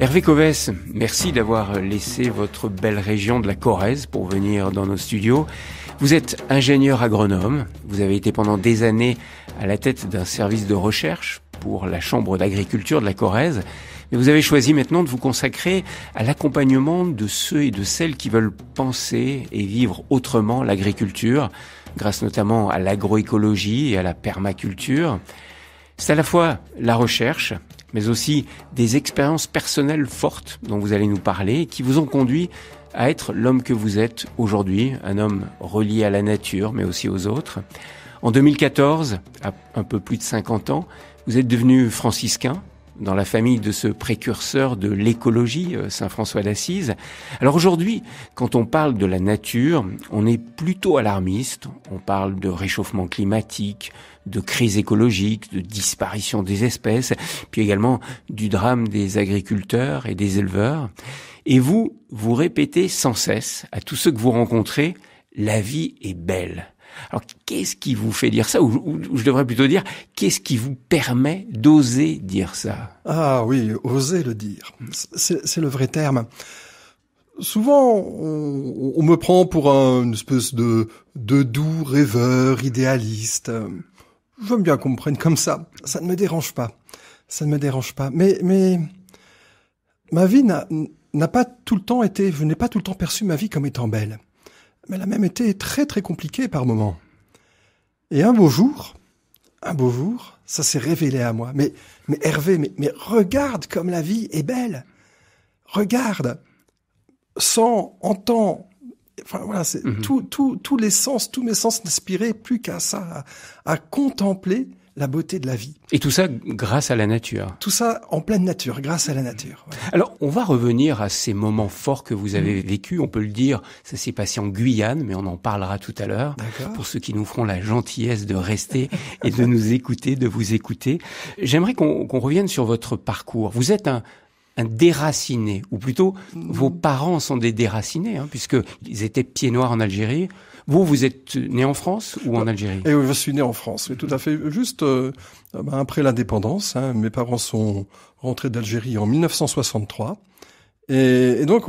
Hervé Covès, merci d'avoir laissé votre belle région de la Corrèze pour venir dans nos studios. Vous êtes ingénieur agronome, vous avez été pendant des années à la tête d'un service de recherche pour la Chambre d'agriculture de la Corrèze, mais vous avez choisi maintenant de vous consacrer à l'accompagnement de ceux et de celles qui veulent penser et vivre autrement l'agriculture, grâce notamment à l'agroécologie et à la permaculture. C'est à la fois la recherche mais aussi des expériences personnelles fortes dont vous allez nous parler, qui vous ont conduit à être l'homme que vous êtes aujourd'hui, un homme relié à la nature, mais aussi aux autres. En 2014, à un peu plus de 50 ans, vous êtes devenu franciscain dans la famille de ce précurseur de l'écologie, euh, Saint François d'Assise. Alors aujourd'hui, quand on parle de la nature, on est plutôt alarmiste, on parle de réchauffement climatique, de crise écologique, de disparition des espèces, puis également du drame des agriculteurs et des éleveurs. Et vous, vous répétez sans cesse à tous ceux que vous rencontrez, la vie est belle. Alors qu'est-ce qui vous fait dire ça ou, je devrais plutôt dire qu'est-ce qui vous permet d'oser dire ça Ah oui, oser le dire, c'est le vrai terme. Souvent, on, me prend pour une espèce de doux rêveur idéaliste. Je veux bien qu'on me prenne comme ça. Ça ne me dérange pas. Ça ne me dérange pas. Mais, mais, ma vie n'a pas tout le temps été, je n'ai pas tout le temps perçu ma vie comme étant belle. Mais elle a même été très très compliquée par moments. Et un beau jour, un beau jour, ça s'est révélé à moi. Mais, mais Hervé, mais, mais regarde comme la vie est belle. Regarde. Sens, entends, Mhm. tout, tous les sens, tous mes sens n'aspiraient plus qu'à ça, à, contempler la beauté de la vie. Et tout ça grâce à la nature. Tout ça en pleine nature, grâce à la nature. Alors, on va revenir à ces moments forts que vous avez mhm. vécus. On peut le dire, ça s'est passé en Guyane, mais on en parlera tout à l'heure. Pour ceux qui nous feront la gentillesse de rester et de nous écouter, de vous écouter. J'aimerais qu'on revienne sur votre parcours. Vous êtes un, un déraciné, ou plutôt vos parents sont des déracinés, hein, puisqu'ils étaient pieds noirs en Algérie. Vous, vous êtes né en France ou en Algérie Et eh oui, je suis né en France, mais tout à fait. Juste euh, bah, après l'indépendance, hein, mes parents sont rentrés d'Algérie en 1963. Et, donc,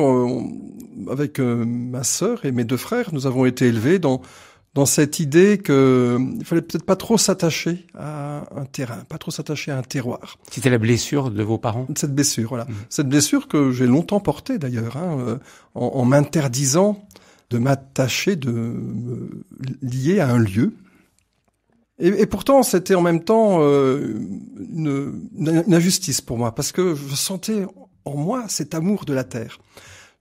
avec euh, ma sœur et mes deux frères, nous avons été élevés dans dans cette idée que il fallait peut-être pas trop s'attacher à un terrain, pas trop s'attacher à un terroir. C'était la blessure de vos parents. Cette blessure, voilà, mmh. cette blessure que j'ai longtemps portée d'ailleurs, hein, euh, en, m'interdisant de m'attacher, de me lier à un lieu. Et, pourtant, c'était en même temps euh, une, une injustice pour moi, parce que je sentais en moi cet amour de la terre.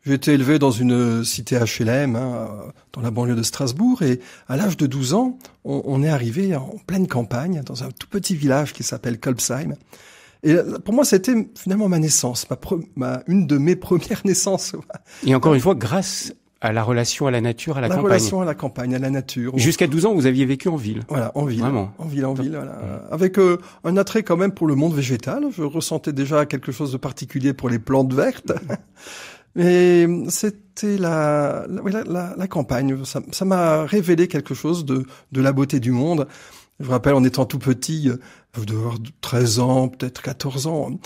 J'ai été élevé dans une cité HLM, hein, dans la banlieue de Strasbourg, et à l'âge de 12 ans, on, est arrivé en pleine campagne, dans un tout petit village qui s'appelle Kolbsheim. Et pour moi, c'était finalement ma naissance, ma, ma, une de mes premières naissances. Et encore une fois, grâce à la relation à la nature, à la, campagne. La relation à la campagne, à la nature. Jusqu'à 12 ans, vous aviez vécu en ville. Voilà, en ville. Vraiment. En ville, en ville. Voilà. Mmh. Avec euh, un attrait quand même pour le monde végétal. Je ressentais déjà quelque chose de particulier pour les plantes vertes. Mais c'était la la, la, campagne. Ça m'a révélé quelque chose de, de la beauté du monde. Je vous rappelle, en étant tout petit, euh, vous devoir avoir 13 ans, peut-être 14 ans,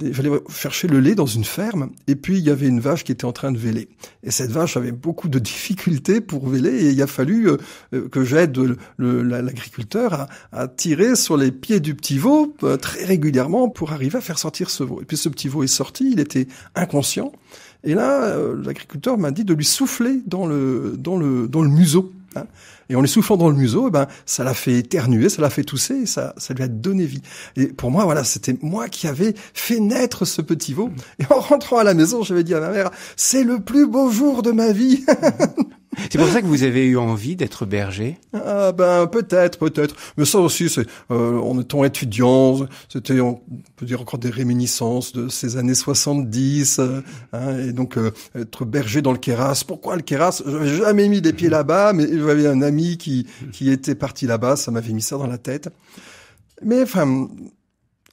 j'allais hein. chercher le lait dans une ferme, et puis il y avait une vache qui était en train de véler. Et cette vache avait beaucoup de difficultés pour véler, et il a fallu euh, euh, que j'aide l'agriculteur à, à, tirer sur les pieds du petit veau très régulièrement pour arriver à faire sortir ce veau. Et puis ce petit veau est sorti, il était inconscient, et là, euh, l'agriculteur m'a dit de lui souffler dans le, dans le, dans le museau. Hein. Et en lui soufflant dans le museau, eh ben, ça l'a fait éternuer, ça l'a fait tousser, ça, ça lui a donné vie. Et pour moi, voilà, c'était moi qui avais fait naître ce petit veau. Et en rentrant à la maison, j'avais dit à ma mère, c'est le plus beau jour de ma vie. Mhm. C'est pour ça que vous avez eu envie d'être berger Ah ben peut-être, peut-être. Mais ça aussi, c'est euh, en étant étudiant, c'était on peut dire encore des réminiscences de ces années 70. Euh, hein, et donc euh, être berger dans le Keras. Pourquoi le Keras J'avais jamais mis des pieds là-bas, mais j'avais un ami qui qui était parti là-bas, ça m'avait mis ça dans la tête. Mais enfin,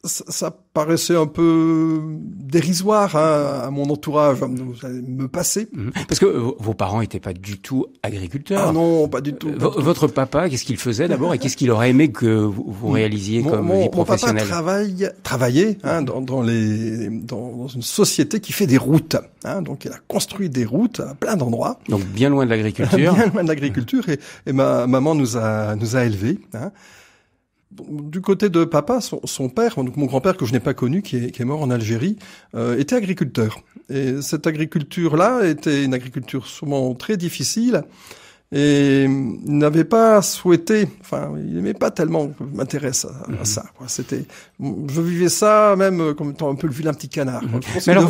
ça, paraissait un peu dérisoire hein, à mon entourage. Vous allez me passer. Mhm. Parce que vos parents n'étaient pas du tout agriculteurs. Ah non, pas du tout. votre papa, qu'est-ce qu'il faisait d'abord et qu'est-ce qu'il aurait aimé que vous réalisiez mon, comme vie professionnelle Mon papa travaille, travaillait hein, mhm. dans, dans, les, dans, dans, une société qui fait des routes. Hein, donc, elle a construit des routes à plein d'endroits. Donc, bien loin de l'agriculture. bien loin de l'agriculture. Et, et, ma maman nous a, nous a élevés. Hein du côté de papa, son, père, donc mon grand-père que je n'ai pas connu, qui est, mort en Algérie, euh, était agriculteur. Et cette agriculture-là était une agriculture souvent très difficile. Et n'avait pas souhaité, enfin, il n'aimait pas tellement m'intéresse à, mhm. ça. C'était, je vivais ça même comme étant un peu le vilain petit canard. Mhm. Mais alors,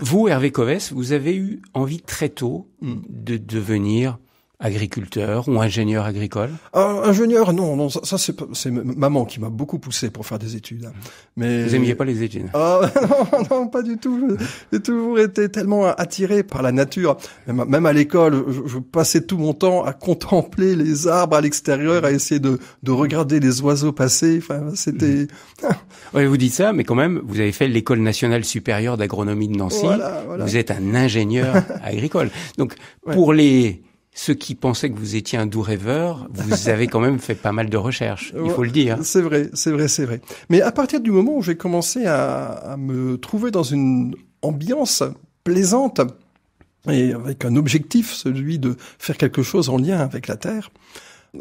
vous, Hervé Coves, vous avez eu envie très tôt mm. de devenir agriculteur ou ingénieur agricole euh, Ingénieur, non, non, ça, c'est, maman qui m'a beaucoup poussé pour faire des études. Hein. Mais vous aimiez pas les études Ah non, pas du tout. J'ai toujours été tellement attiré par la nature. Même, à l'école, je, passais tout mon temps à contempler les arbres à l'extérieur, à essayer de, de regarder les oiseaux passer. Enfin, c'était. oui, vous dites ça, mais quand même, vous avez fait l'école nationale supérieure d'agronomie de Nancy. Vous êtes un ingénieur agricole. Donc, pour les ceux qui pensaient que vous étiez un doux rêveur, vous avez quand même fait pas mal de recherches, il faut le dire. C'est vrai, c'est vrai, c'est vrai. Mais à partir du moment où j'ai commencé à, à, me trouver dans une ambiance plaisante et avec un objectif, celui de faire quelque chose en lien avec la Terre,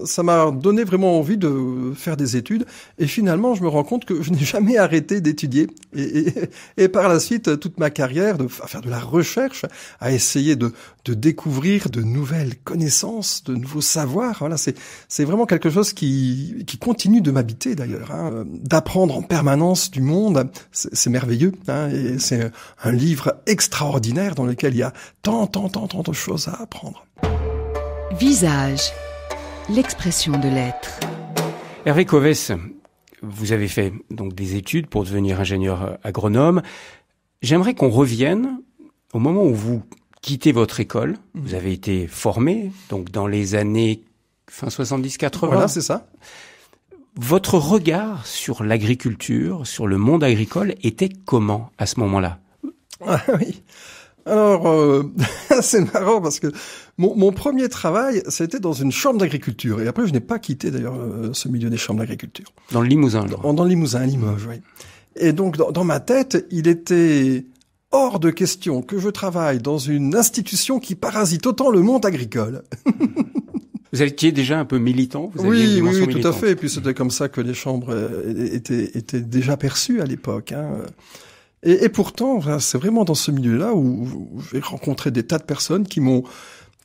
ça m'a donné vraiment envie de faire des études. Et finalement, je me rends compte que je n'ai jamais arrêté d'étudier. Et, par la suite, toute ma carrière, de, à faire de la recherche, à essayer de, découvrir de nouvelles connaissances, de nouveaux savoirs. Voilà, c'est, c'est vraiment quelque chose qui, continue de m'habiter d'ailleurs. Hein. D'apprendre en permanence du monde, c'est, merveilleux. Hein, et c'est un livre extraordinaire dans lequel il y a tant, tant, tant, tant de choses à apprendre. Visage. L'expression de l'être. Hervé Coves, vous avez fait donc des études pour devenir ingénieur euh, agronome. J'aimerais qu'on revienne au moment où vous quittez votre école. Mmh. Vous avez été formé donc dans les années fin 70-80. Voilà, c'est ça. Votre regard sur l'agriculture, sur le monde agricole était comment à ce moment-là ah oui. Alors, euh, c'est marrant parce que mon, premier travail, c'était dans une chambre d'agriculture. Et après, je n'ai pas quitté d'ailleurs euh, ce milieu des chambres d'agriculture. Dans le Limousin, alors. Dans, le Limousin, Limoges, oui. Et donc, dans, ma tête, il était hors de question que je travaille dans une institution qui parasite autant le monde agricole. Vous étiez déjà un peu militant vous Oui, oui, oui tout à fait. Et puis c'était comme ça que les chambres euh, étaient, étaient déjà perçues à l'époque. Hein. Et, pourtant, c'est vraiment dans ce milieu-là où j'ai rencontré des tas de personnes qui m'ont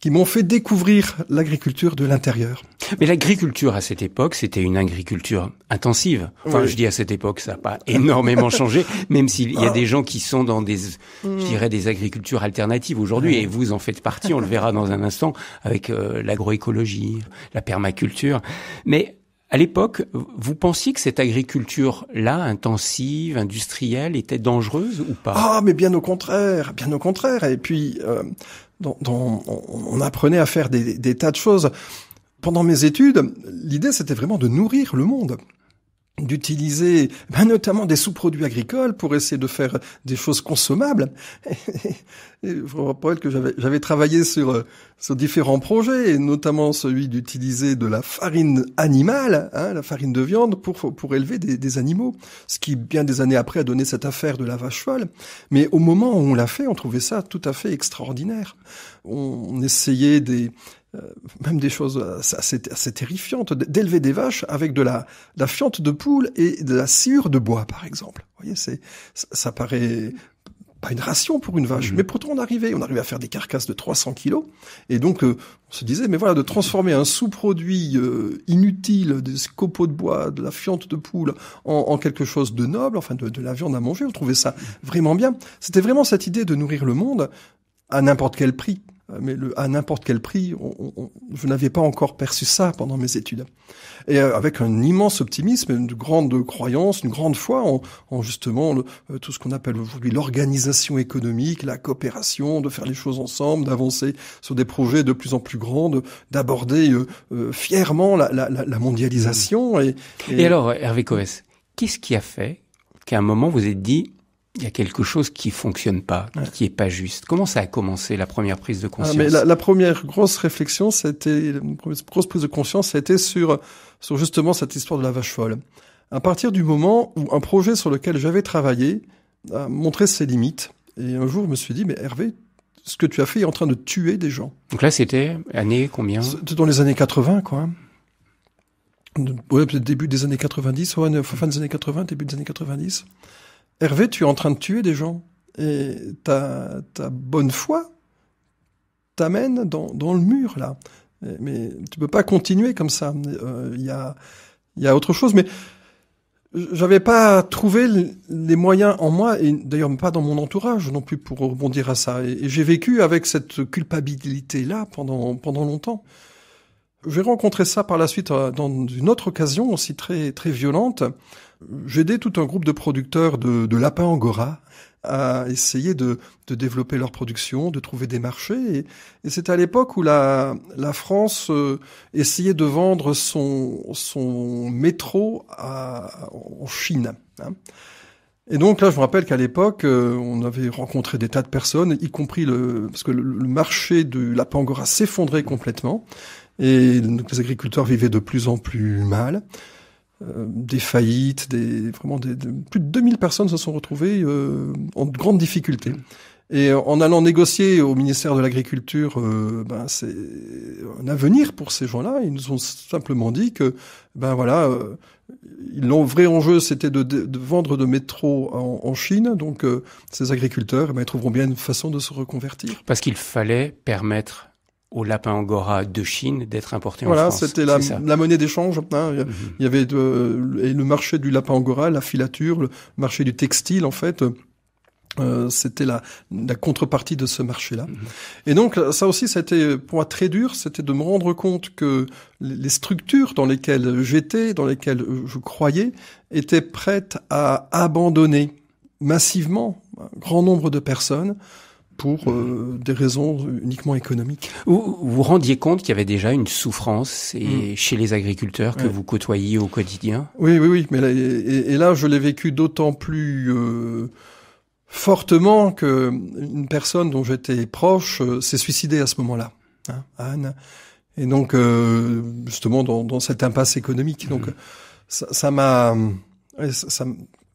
qui m'ont fait découvrir l'agriculture de l'intérieur. Mais l'agriculture à cette époque, c'était une agriculture intensive. Enfin, je dis à cette époque, ça n'a pas énormément changé, même s'il y a ah. des gens qui sont dans des, je hmm. dirais, des agricultures alternatives aujourd'hui, et vous en faites partie, on le verra dans un instant, avec euh, l'agroécologie, la permaculture. Mais à l'époque, vous pensiez que cette agriculture-là, intensive, industrielle, était dangereuse ou pas Ah, mais bien au contraire, bien au contraire. Et puis, euh, on, apprenait à faire des tas de choses. Pendant mes études, l'idée, c'était vraiment de nourrir le monde d'utiliser ben, notamment des sous-produits agricoles pour essayer de faire des choses consommables. Et je vous rappelle que j'avais travaillé sur, euh, sur différents projets, et notamment celui d'utiliser de la farine animale, hein, la farine de viande, pour, pour élever des, animaux, ce qui, bien des années après, a donné cette affaire de la vache folle. Mais au moment où on l'a fait, on trouvait ça tout à fait extraordinaire. on essayait des, euh, même des choses assez, assez terrifiantes, d'élever des vaches avec de la, fiente de poule et de la sciure de bois, par exemple. Vous voyez, c'est, ça paraît pas une ration pour une vache, mhm. mais pourtant on arrivait, on arrivait à faire des carcasses de 300 kilos, et donc euh, on se disait, mais voilà, de transformer un sous-produit euh, inutile des copeaux de bois, de la fiente de poule, en, quelque chose de noble, enfin de, la viande à manger, on trouvait ça vraiment bien. C'était vraiment cette idée de nourrir le monde à n'importe quel prix. Euh, mais à n'importe quel prix. On, je n'avais pas encore perçu ça pendant mes études. Et euh, avec un immense optimisme, une grande croyance, une grande foi en, justement euh, tout ce qu'on appelle aujourd'hui l'organisation économique, la coopération, de faire les choses ensemble, d'avancer sur des projets de plus en plus grands, d'aborder fièrement la, mondialisation. Et, alors, Hervé Coes, qu'est-ce qui a fait qu'à un moment vous êtes dit il y a quelque chose qui fonctionne pas, qui est pas juste. Comment ça a commencé la première prise de ah, conscience la, première grosse réflexion, c'était grosse prise de conscience, c'était sur sur justement cette histoire de la vache folle. À partir du moment où un projet sur lequel j'avais travaillé a montré ses limites, et un jour je me suis dit mais Hervé, ce que tu as fait est en train de tuer des gens. Donc là, c'était année combien Dans les années 80, quoi. Ouais, début des années 90, fin des années 80, début des années 90. Hervé, tu es en train de tuer des gens. Et ta, ta bonne foi t'amène dans, dans, le mur, là. Mais tu peux pas continuer comme ça. Euh, il y, a, y a autre chose. Mais j'avais pas trouvé les moyens en moi et d'ailleurs pas dans mon entourage non plus pour rebondir à ça et, j'ai vécu avec cette culpabilité là pendant pendant longtemps. J'ai rencontré ça par la suite euh, dans une autre occasion aussi très très violente j'ai aidé tout un groupe de producteurs de, de lapins angora à essayer de, de, développer leur production, de trouver des marchés. Et, c'est à l'époque où la, la France euh, essayait de vendre son, son métro en Chine. Hein. Et donc là, je me rappelle qu'à l'époque, euh, on avait rencontré des tas de personnes, y compris le parce que le, marché du lapin angora s'effondrait complètement et donc, les agriculteurs vivaient de plus en plus mal. Euh, des faillites, des, vraiment des, plus de 2000 personnes se sont retrouvées euh, en grande difficulté. Et euh, en allant négocier au ministère de l'Agriculture, ben c'est un avenir pour ces gens-là. Ils nous ont simplement dit que, ben voilà, euh, le vrai enjeu c'était de, vendre de métro en, Chine. Donc ces agriculteurs, eh ben, ils trouveront bien une façon de se reconvertir. Parce qu'il fallait permettre au lapin angora de Chine d'être importé en France. Voilà, c'était la, la, monnaie d'échange. Hein. Mhm. Il, y avait euh, et le marché du lapin angora, la filature, le marché du textile en fait. Euh, c'était la, la, contrepartie de ce marché-là. Mhm. Et donc ça aussi, ça a pour moi très dur, c'était de me rendre compte que les structures dans lesquelles j'étais, dans lesquelles je croyais, étaient prêtes à abandonner massivement un grand nombre de personnes pour euh, des raisons uniquement économiques. Vous vous rendiez compte qu'il y avait déjà une souffrance mm. chez les agriculteurs que vous côtoyiez au quotidien Oui, oui, oui. Mais et, là, je l'ai vécu d'autant plus euh, fortement que une personne dont j'étais proche euh, s'est suicidée à ce moment-là, hein, Anne. Et donc, justement, dans, dans, cette impasse économique. Donc, mm. ça m'a... Ça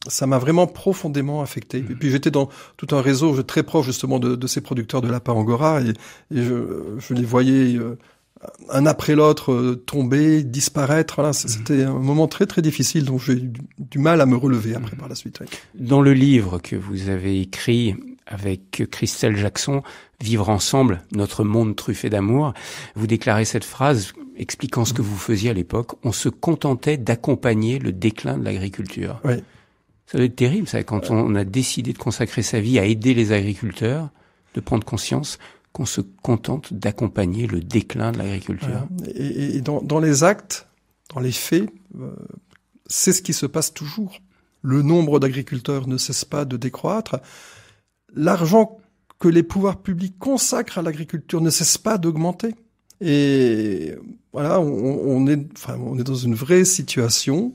ça m'a vraiment profondément affecté. Et mmh. puis j'étais dans tout un réseau très proche justement de, de ces producteurs de la Parangora et, et je, je, les voyais euh, un après l'autre euh, tomber, disparaître. Voilà, mmh. c'était un moment très très difficile dont j'ai eu du, mal à me relever après mmh. par la suite. Dans le livre que vous avez écrit avec Christelle Jackson, Vivre ensemble, notre monde truffé d'amour, vous déclarez cette phrase expliquant ce que vous faisiez à l'époque, on se contentait d'accompagner le déclin de l'agriculture. Ça doit être terrible, ça, quand on a décidé de consacrer sa vie à aider les agriculteurs, de prendre conscience qu'on se contente d'accompagner le déclin de l'agriculture. Et, dans, les actes, dans les faits, euh, c'est ce qui se passe toujours. Le nombre d'agriculteurs ne cesse pas de décroître. L'argent que les pouvoirs publics consacrent à l'agriculture ne cesse pas d'augmenter. Et voilà, on est, enfin, on est dans une vraie situation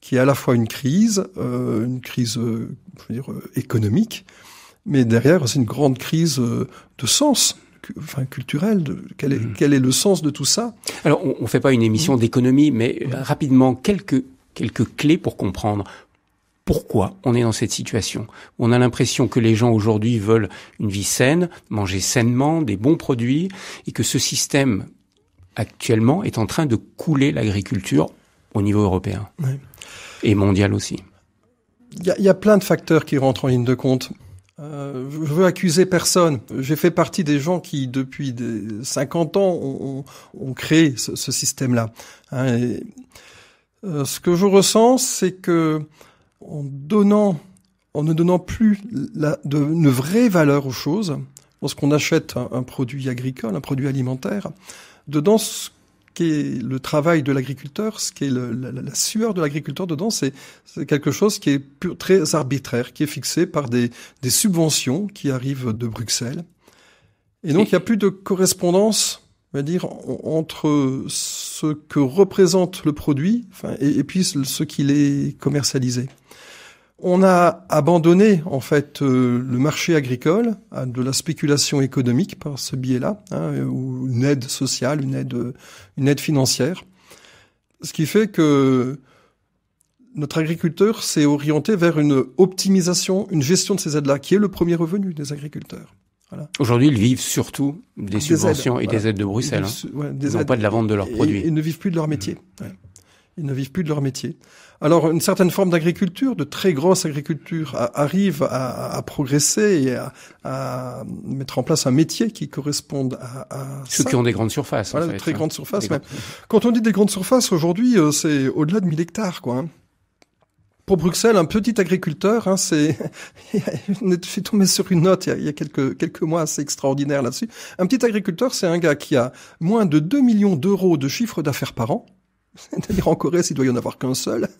qui est à la fois une crise, euh, une crise euh, je veux dire, euh, économique, mais derrière c'est une grande crise euh, de sens. Enfin, culturel, de, quel, est, mmh. quel est le sens de tout ça Alors, on ne fait pas une émission mmh. d'économie, mais mmh. rapidement, quelques, quelques clés pour comprendre pourquoi on est dans cette situation. On a l'impression que les gens aujourd'hui veulent une vie saine, manger sainement, des bons produits, et que ce système actuellement est en train de couler l'agriculture au niveau européen et mondial aussi. Il y a, plein de facteurs qui rentrent en ligne de compte. Euh, je veux accuser personne. J'ai fait partie des gens qui, depuis 50 ans, ont, créé ce, système-là. Hein, euh, ce que je ressens, c'est que en donnant, en ne donnant plus la, de, une vraie valeur aux choses, lorsqu'on achète un, produit agricole, un produit alimentaire, dedans, ce qu'est le travail de l'agriculteur, ce qu'est la, la, sueur de l'agriculteur dedans, c'est quelque chose qui est très arbitraire, qui est fixé par des, subventions qui arrivent de Bruxelles. Et donc, il n'y a plus de correspondance, on va dire, entre ce que représente le produit et, et, puis ce qu'il est commercialisé. On a abandonné en fait euh, le marché agricole à de la spéculation économique par ce biais-là, hein, euh, ou une aide sociale, une aide, euh, une aide financière, ce qui fait que notre agriculteur s'est orienté vers une optimisation, une gestion de ces aides-là, qui est le premier revenu des agriculteurs. Aujourd'hui, ils vivent surtout des, subventions et des aides de Bruxelles. Ils hein. n'ont pas de la vente de leurs produits. Ils ne vivent plus de leur métier. Mmh. Ils ne vivent plus de leur métier. Alors une certaine forme d'agriculture, de très grosse agriculture, arrive à, progresser et à, mettre en place un métier qui corresponde à, ceux qui ont des grandes surfaces. Voilà, très hein. grandes surfaces. Quand on dit des grandes surfaces aujourd'hui, euh, c'est au-delà de 1000 hectares, quoi. Hein. pour Bruxelles, un petit agriculteur, hein, c'est, je suis tombé sur une note il y a, quelques, quelques mois assez extraordinaire là-dessus. Un petit agriculteur, c'est un gars qui a moins de 2 millions d'euros de chiffre d'affaires par an, C'est-à-dire en Corée, il doit y en avoir qu'un seul.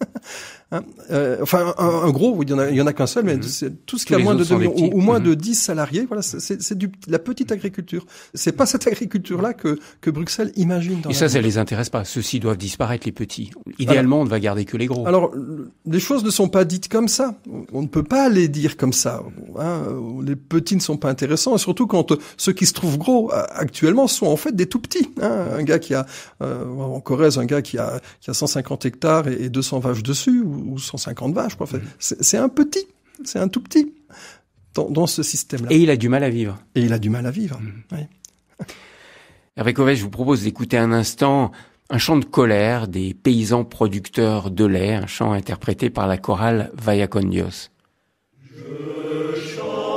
Hein, euh, enfin, un, gros, il y en a, qu'un seul, mais mhm. tout ce qui a moins de, au, moins de 10 mhm. salariés, voilà, c'est de la petite mhm. agriculture. C'est pas cette agriculture-là que, Bruxelles imagine. Et ça, ça les intéresse pas. Ceux-ci doivent disparaître, les petits. Idéalement, on ne va garder que les gros. Alors, les choses ne sont pas dites comme ça. On ne peut pas les dire comme ça. Hein. les petits ne sont pas intéressants, et surtout quand euh, ceux qui se trouvent gros euh, actuellement sont en fait des tout petits. Hein. un gars qui a en Corrèze, un gars qui a il a 150 hectares et, 200 vaches dessus, ou, 150 vaches, mm. c'est un petit, c'est un tout petit dans, ce système-là. Et il a du mal à vivre. Et il a du mal à vivre, mm. Hervé Covet, je vous propose d'écouter un instant un chant de colère des paysans producteurs de lait, un chant interprété par la chorale Vaya con Dios. Je chante.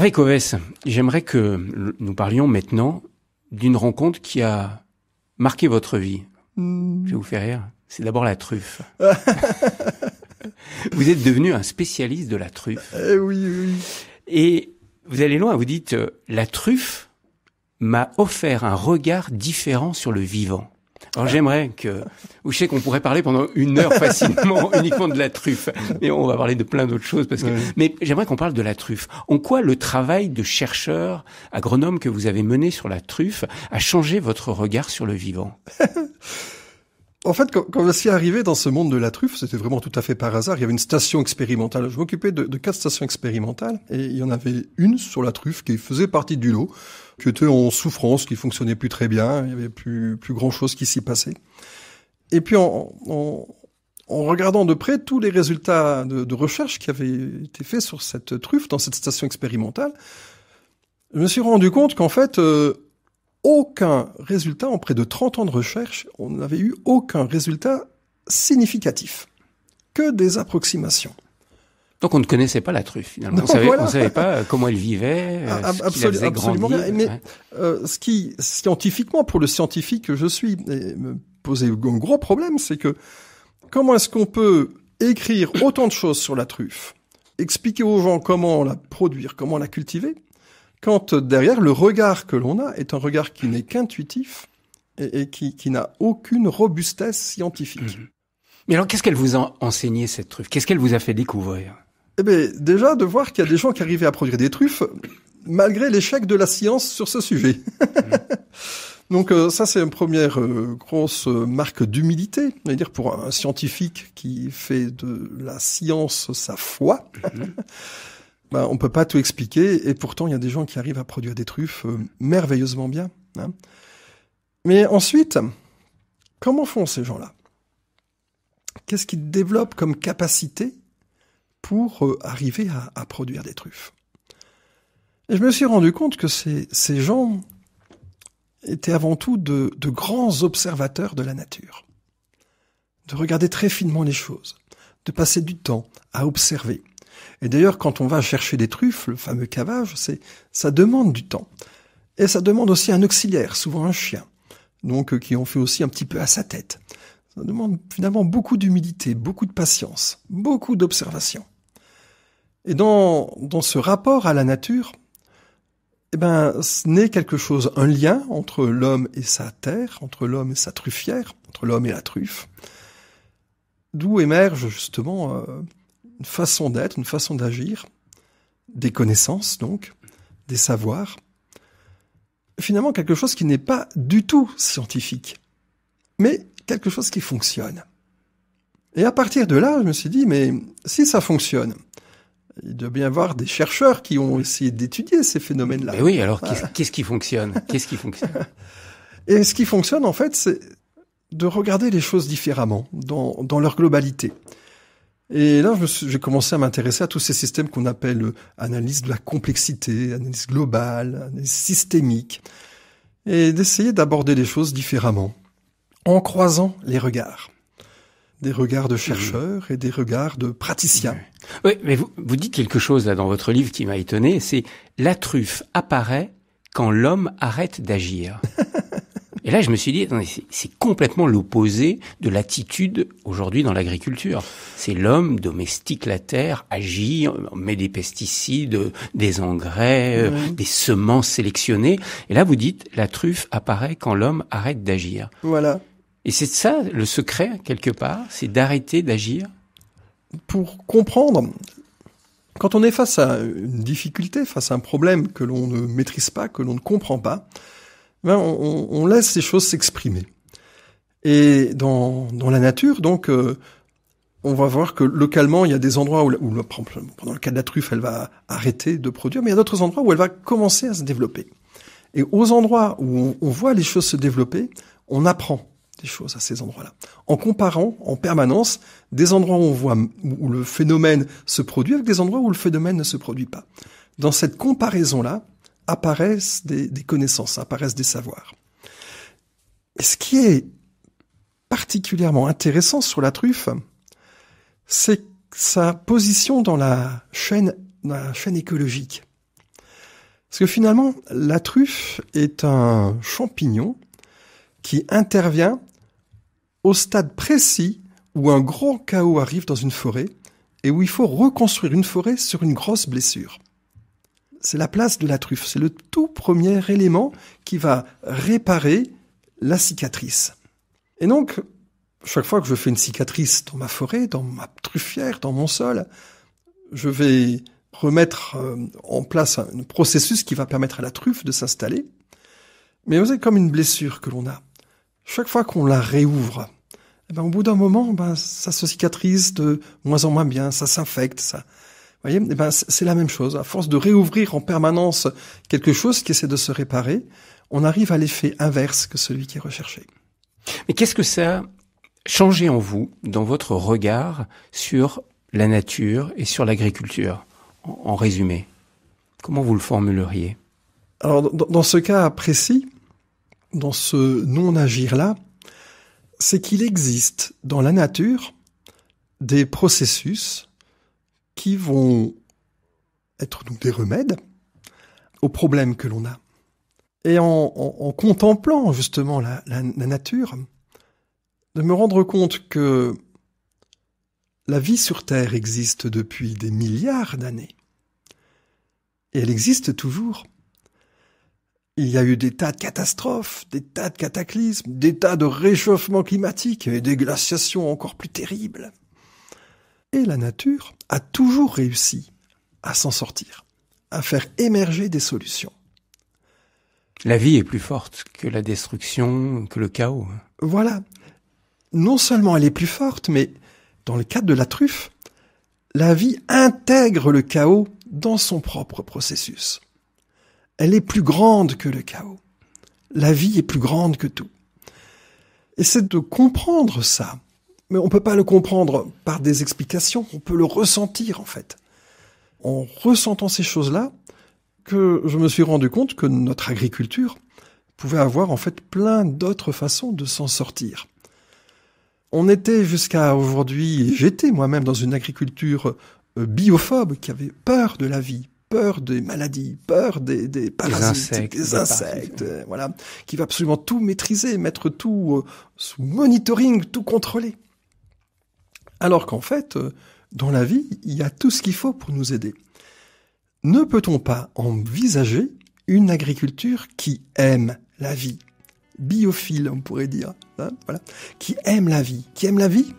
Avec j'aimerais que nous parlions maintenant d'une rencontre qui a marqué votre vie. Hmm. Je vais vous faire rire. C'est d'abord la truffe. vous êtes devenu un spécialiste de la truffe. Eh oui. Et vous allez loin, vous dites, euh, la truffe m'a offert un regard différent sur le vivant. Alors j'aimerais que, ou je sais qu'on pourrait parler pendant une heure facilement uniquement de la truffe, mais on va parler de plein d'autres choses parce que. Mais j'aimerais qu'on parle de la truffe. En quoi le travail de chercheur agronome que vous avez mené sur la truffe a changé votre regard sur le vivant En fait, quand, je suis arrivé dans ce monde de la truffe, c'était vraiment tout à fait par hasard. Il y avait une station expérimentale. Je m'occupais de quatre stations expérimentales et il y en avait une sur la truffe qui faisait partie du lot qui en souffrance, qui fonctionnait plus très bien, il n'y avait plus, grand chose qui s'y passait. Et puis en, regardant de près tous les résultats de, recherche qui avaient été faits sur cette truffe dans cette station expérimentale, je me suis rendu compte qu'en fait, euh, aucun résultat, en près de 30 ans de recherche, on n'avait eu aucun résultat significatif. Que des approximations. Donc on ne connaissait pas la truffe finalement. on ne savait pas euh, comment elle vivait, euh, ah, absolument. mais euh, ce qui scientifiquement pour le scientifique que je suis me posait un gros problème, c'est que comment est-ce qu'on peut écrire autant de choses sur la truffe, expliquer aux gens comment la produire, comment la cultiver, quand derrière le regard que l'on a est un regard qui n'est qu'intuitif et, qui, n'a aucune robustesse scientifique. Mm-hmm. Mais alors qu'est-ce qu'elle vous a enseigné cette truffe Qu'est-ce qu'elle vous a fait découvrir eh bien, déjà, de voir qu'il y a des gens qui arrivaient à produire des truffes, malgré l'échec de la science sur ce sujet. Donc euh, ça c'est une première euh, grosse euh, marque d'humilité, à dire pour un, scientifique qui fait de la science sa foi. on mhm. ben, ne on peut pas tout expliquer et pourtant il y a des gens qui arrivent à produire des truffes merveilleusement bien. Hein. Mais ensuite, comment font ces gens-là Qu'est-ce qu'ils développent comme capacité pour euh, arriver à, produire des truffes. Et je me suis rendu compte que ces, gens étaient avant tout de, grands observateurs de la nature, de regarder très finement les choses, de passer du temps à observer. Et d'ailleurs, quand on va chercher des truffes, le fameux cavage, c'est, ça demande du temps. Et ça demande aussi un auxiliaire, souvent un chien, donc euh, qui en fait aussi un petit peu à sa tête. Ça demande finalement beaucoup d'humilité, beaucoup de patience, beaucoup d'observation. Et dans, dans ce rapport à la nature, eh ben, ce n'est quelque chose, un lien entre l'homme et sa terre, entre l'homme et sa truffière, entre l'homme et la truffe, d'où émerge justement euh, une façon d'être, une façon d'agir, des connaissances donc, des savoirs, finalement quelque chose qui n'est pas du tout scientifique, mais quelque chose qui fonctionne. Et à partir de là, je me suis dit, mais si ça fonctionne, il doit bien y avoir des chercheurs qui ont essayé d'étudier ces phénomènes-là. Mais oui, alors qu'est-ce qui fonctionne Qu'est-ce qui fonctionne Et ce qui fonctionne, en fait, c'est de regarder les choses différemment, dans, dans leur globalité. Et là, j'ai commencé à m'intéresser à tous ces systèmes qu'on appelle euh, analyse de la complexité, analyse globale, analyse systémique, et d'essayer d'aborder les choses différemment, en croisant les regards des regards de chercheurs mmh. et des regards de praticiens. Oui, mais vous, dites quelque chose là dans votre livre qui m'a étonné, c'est la truffe apparaît quand l'homme arrête d'agir. Et là, je me suis dit, c'est complètement l'opposé de l'attitude aujourd'hui dans l'agriculture. C'est l'homme domestique la terre, agit, met des pesticides, des engrais, euh, des semences sélectionnées. Et là, vous dites, la truffe apparaît quand l'homme arrête d'agir. Voilà. Et c'est ça le secret, quelque part, c'est d'arrêter d'agir. Pour comprendre, quand on est face à une difficulté, face à un problème que l'on ne maîtrise pas, que l'on ne comprend pas, ben on, laisse ces choses s'exprimer. Et dans, la nature, donc, euh, on va voir que localement, il y a des endroits où, où, pendant le cas de la truffe, elle va arrêter de produire, mais il y a d'autres endroits où elle va commencer à se développer. Et aux endroits où on voit les choses se développer, on apprend des choses à ces endroits-là. En comparant en permanence des endroits où on voit où le phénomène se produit avec des endroits où le phénomène ne se produit pas. Dans cette comparaison-là apparaissent des, connaissances, apparaissent des savoirs. ce qui est particulièrement intéressant sur la truffe, c'est sa position dans la chaîne, dans la chaîne écologique. Parce que finalement, la truffe est un champignon qui intervient au stade précis où un grand chaos arrive dans une forêt et où il faut reconstruire une forêt sur une grosse blessure. C'est la place de la truffe, c'est le tout premier élément qui va réparer la cicatrice. Et donc, chaque fois que je fais une cicatrice dans ma forêt, dans ma truffière, dans mon sol, je vais remettre euh, en place un processus qui va permettre à la truffe de s'installer. Mais c'est comme une blessure que l'on a chaque fois qu'on la réouvre, eh ben, au bout d'un moment, ben, ça se cicatrise de moins en moins bien, ça s'infecte, ça. Vous voyez, eh ben, c'est la même chose. À force de réouvrir en permanence quelque chose qui essaie de se réparer, on arrive à l'effet inverse que celui qui est recherché. Mais qu'est-ce que ça a changé en vous, dans votre regard sur la nature et sur l'agriculture, en, résumé Comment vous le formuleriez Alors, dans, ce cas précis, dans ce non-agir-là, c'est qu'il existe dans la nature des processus qui vont être donc des remèdes aux problèmes que l'on a. Et en, contemplant justement la nature, de me rendre compte que la vie sur Terre existe depuis des milliards d'années. Et elle existe toujours. Il y a eu des tas de catastrophes, des tas de cataclysmes, des tas de réchauffements climatiques et des glaciations encore plus terribles. Et la nature a toujours réussi à s'en sortir, à faire émerger des solutions. La vie est plus forte que la destruction, que le chaos. Voilà. Non seulement elle est plus forte, mais dans le cadre de la truffe, la vie intègre le chaos dans son propre processus elle est plus grande que le chaos. La vie est plus grande que tout. Et c'est de comprendre ça. Mais on ne peut pas le comprendre par des explications, on peut le ressentir en fait. En ressentant ces choses-là, que je me suis rendu compte que notre agriculture pouvait avoir en fait plein d'autres façons de s'en sortir. On était jusqu'à aujourd'hui, j'étais moi-même dans une agriculture euh, biophobe qui avait peur de la vie, peur des maladies, peur des, parasites, des insectes, voilà, qui va absolument tout maîtriser, mettre tout euh, sous monitoring, tout contrôler. Alors qu'en fait, euh, dans la vie, il y a tout ce qu'il faut pour nous aider. Ne peut-on pas envisager une agriculture qui aime la vie, biophile, on pourrait dire, hein, voilà, qui aime la vie, qui aime la vie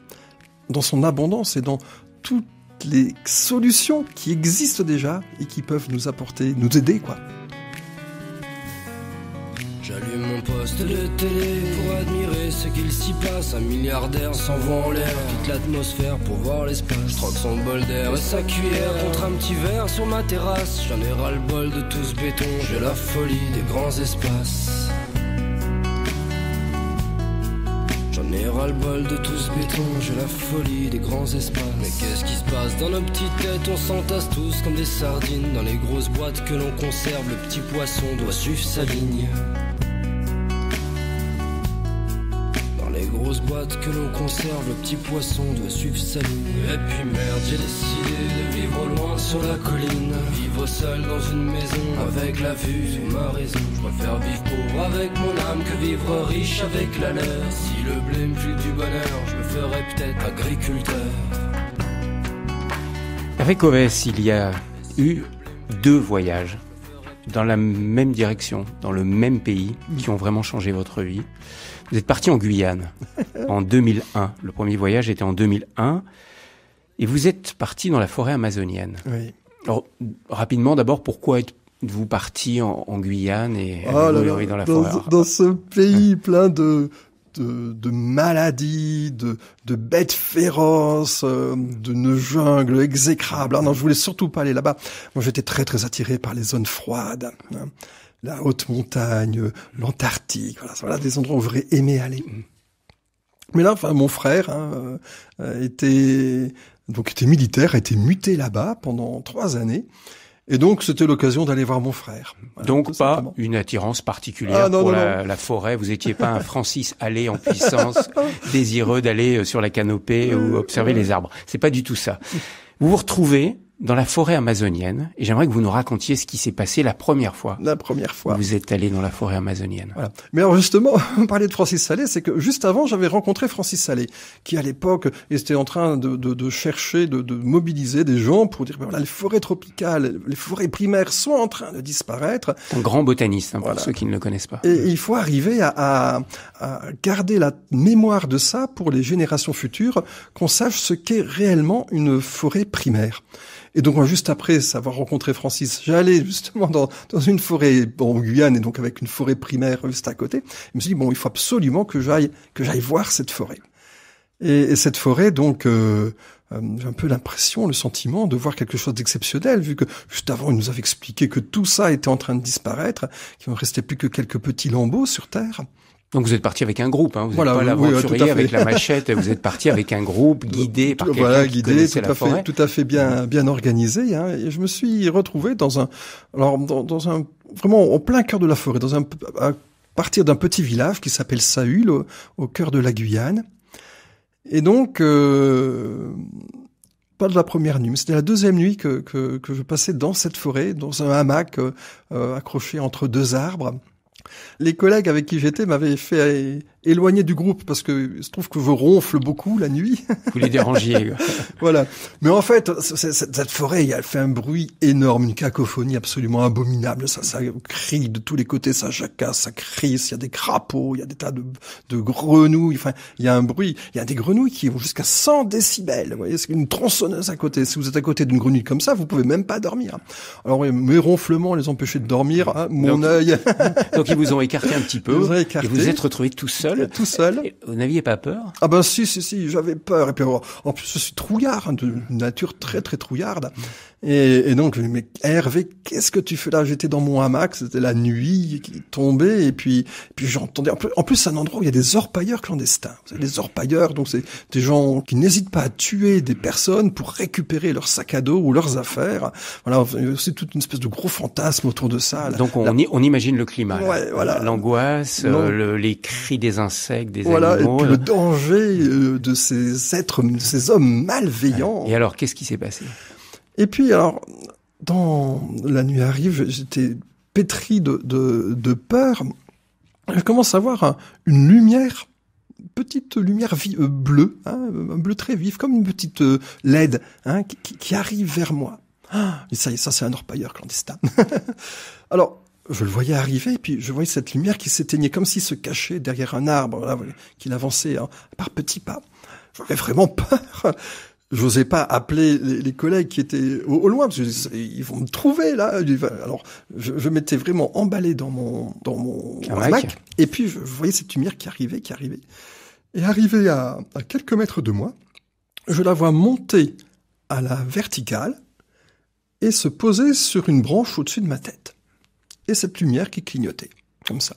dans son abondance et dans tout les solutions qui existent déjà et qui peuvent nous apporter, nous aider, quoi. J'allume mon poste de télé pour admirer ce qu'il s'y passe. Un milliardaire s'envoie en l'air, quitte l'atmosphère pour voir l'espace. troque son bol d'air et sa cuillère contre un petit verre sur ma terrasse. J'en ai ras le bol de tout ce béton, j'ai la folie des grands espaces. Les bol de tout ce béton, j'ai la folie des grands espaces. Mais qu'est-ce qui se passe dans nos petites têtes On s'entasse tous comme des sardines. Dans les grosses boîtes que l'on conserve, le petit poisson doit suivre sa ligne. boîte que l'on conserve, le petit poisson de suivre sa Et puis merde, j'ai décidé de vivre loin sur la colline. Vivre seul dans une maison avec la vue, c'est ma raison. Je préfère vivre pauvre avec mon âme que vivre riche avec la leur. Si le blé me du bonheur, je me ferais peut-être agriculteur. Avec OS il y a eu deux voyages dans la même direction, dans le même pays, mm. qui ont vraiment changé votre vie. Vous êtes parti en Guyane en 2001. Le premier voyage était en 2001. Et vous êtes parti dans la forêt amazonienne. Oui. Alors, rapidement, d'abord, pourquoi êtes vous parti en, Guyane et oh dans la forêt dans ce pays hein plein de de, maladies, de, de bêtes féroces, de euh, d'une jungle exécrable. Ah non, je voulais surtout pas aller là-bas. Moi, j'étais très très attiré par les zones froides, hein. la haute montagne, l'Antarctique. Voilà, des endroits où j'aurais aimé aller. Mais là, enfin, mon frère hein, euh, était donc était militaire, était muté là-bas pendant trois années. Et donc, c'était l'occasion d'aller voir mon frère. donc, pas une attirance particulière ah, pour la, forêt. Vous étiez pas un Francis allé en puissance, désireux d'aller euh, sur la canopée euh, ou observer les arbres. C'est pas du tout ça. Vous vous retrouvez dans la forêt amazonienne et j'aimerais que vous nous racontiez ce qui s'est passé la première fois. La première fois. Vous êtes allé dans la forêt amazonienne. Voilà. Mais justement, on parlait de Francis Salé, c'est que juste avant, j'avais rencontré Francis Salé, qui à l'époque était en train de, de, de chercher, de, de, mobiliser des gens pour dire, voilà, les forêts tropicales, les forêts primaires sont en train de disparaître. Un grand botaniste, hein, pour ceux qui ne le connaissent pas. Et il faut arriver à, à, à garder la mémoire de ça pour les générations futures, qu'on sache ce qu'est réellement une forêt primaire. Et donc, juste après avoir rencontré Francis, j'allais justement dans, une forêt, en Guyane, et donc avec une forêt primaire juste à côté. Je me suis dit, bon, il faut absolument que j'aille, que j'aille voir cette forêt. Et, cette forêt, donc, euh, euh, j'ai un peu l'impression, le sentiment de voir quelque chose d'exceptionnel, vu que juste avant, il nous avait expliqué que tout ça était en train de disparaître, qu'il ne restait plus que quelques petits lambeaux sur Terre. Donc vous êtes parti avec un groupe, hein. vous voilà, pas l'aventurier avec la machette, vous êtes parti avec un groupe guidé par quelqu'un voilà, qui guidé, tout la à fait, tout à fait bien bien organisé. Hein. Et je me suis retrouvé dans un, alors dans, un vraiment au plein cœur de la forêt, dans un à partir d'un petit village qui s'appelle Saül au, cœur de la Guyane. Et donc euh, pas de la première nuit, mais c'était la deuxième nuit que, que, que je passais dans cette forêt, dans un hamac euh, euh, accroché entre deux arbres les collègues avec qui j'étais m'avaient fait éloigner du groupe parce que se trouve que vous ronfle beaucoup la nuit. Vous les dérangiez. voilà. Mais en fait, cette forêt, elle fait un bruit énorme, une cacophonie absolument abominable. Ça, ça crie de tous les côtés, ça jacasse, ça crisse. Il y a des crapauds, il y a des tas de, grenouilles. Enfin, il y a un bruit. Il y a des grenouilles qui vont jusqu'à 100 décibels. Vous voyez, c'est une tronçonneuse à côté. Si vous êtes à côté d'une grenouille comme ça, vous pouvez même pas dormir. Alors mes ronflements les empêchaient de dormir. Hein, mon œil. vous ont écarté un petit peu. Vous Et vous êtes retrouvé tout seul. Tout seul. vous n'aviez pas peur Ah ben si, si, si, j'avais peur. Et puis oh, en plus, je suis trouillard, hein, de nature très, très trouillarde. Et, et donc, mais Hervé, qu'est-ce que tu fais là J'étais dans mon hamac, c'était la nuit qui tombait, et puis, puis j'entendais. En plus, en c'est un endroit où il y a des orpailleurs clandestins. Vous orpailleurs, donc c'est des gens qui n'hésitent pas à tuer des personnes pour récupérer leur sac à dos ou leurs affaires. Voilà, c'est toute une espèce de gros fantasme autour de ça. Donc on, imagine le climat, l'angoisse, euh, les cris des insectes, des voilà, et le danger euh, de ces êtres, de ces hommes malveillants. Et alors, qu'est-ce qui s'est passé et puis, alors, dans La nuit arrive, j'étais pétri de, peur. Je commence à voir une lumière, petite lumière euh, bleue, hein, un bleu très vif, comme une petite euh, LED, hein, qui, arrive vers moi. Ah, ça, ça c'est un orpailleur clandestin. alors, je le voyais arriver, et puis je voyais cette lumière qui s'éteignait comme s'il se cachait derrière un arbre, qu'il avançait hein, par petits pas. J'avais vraiment peur j'osais pas appeler les, collègues qui étaient au, loin parce qu'ils vont me trouver là. Alors, je, m'étais vraiment emballé dans mon dans mon et puis je, voyais cette lumière qui arrivait, qui arrivait, et arrivée à, quelques mètres de moi, je la vois monter à la verticale et se poser sur une branche au-dessus de ma tête. Et cette lumière qui clignotait comme ça.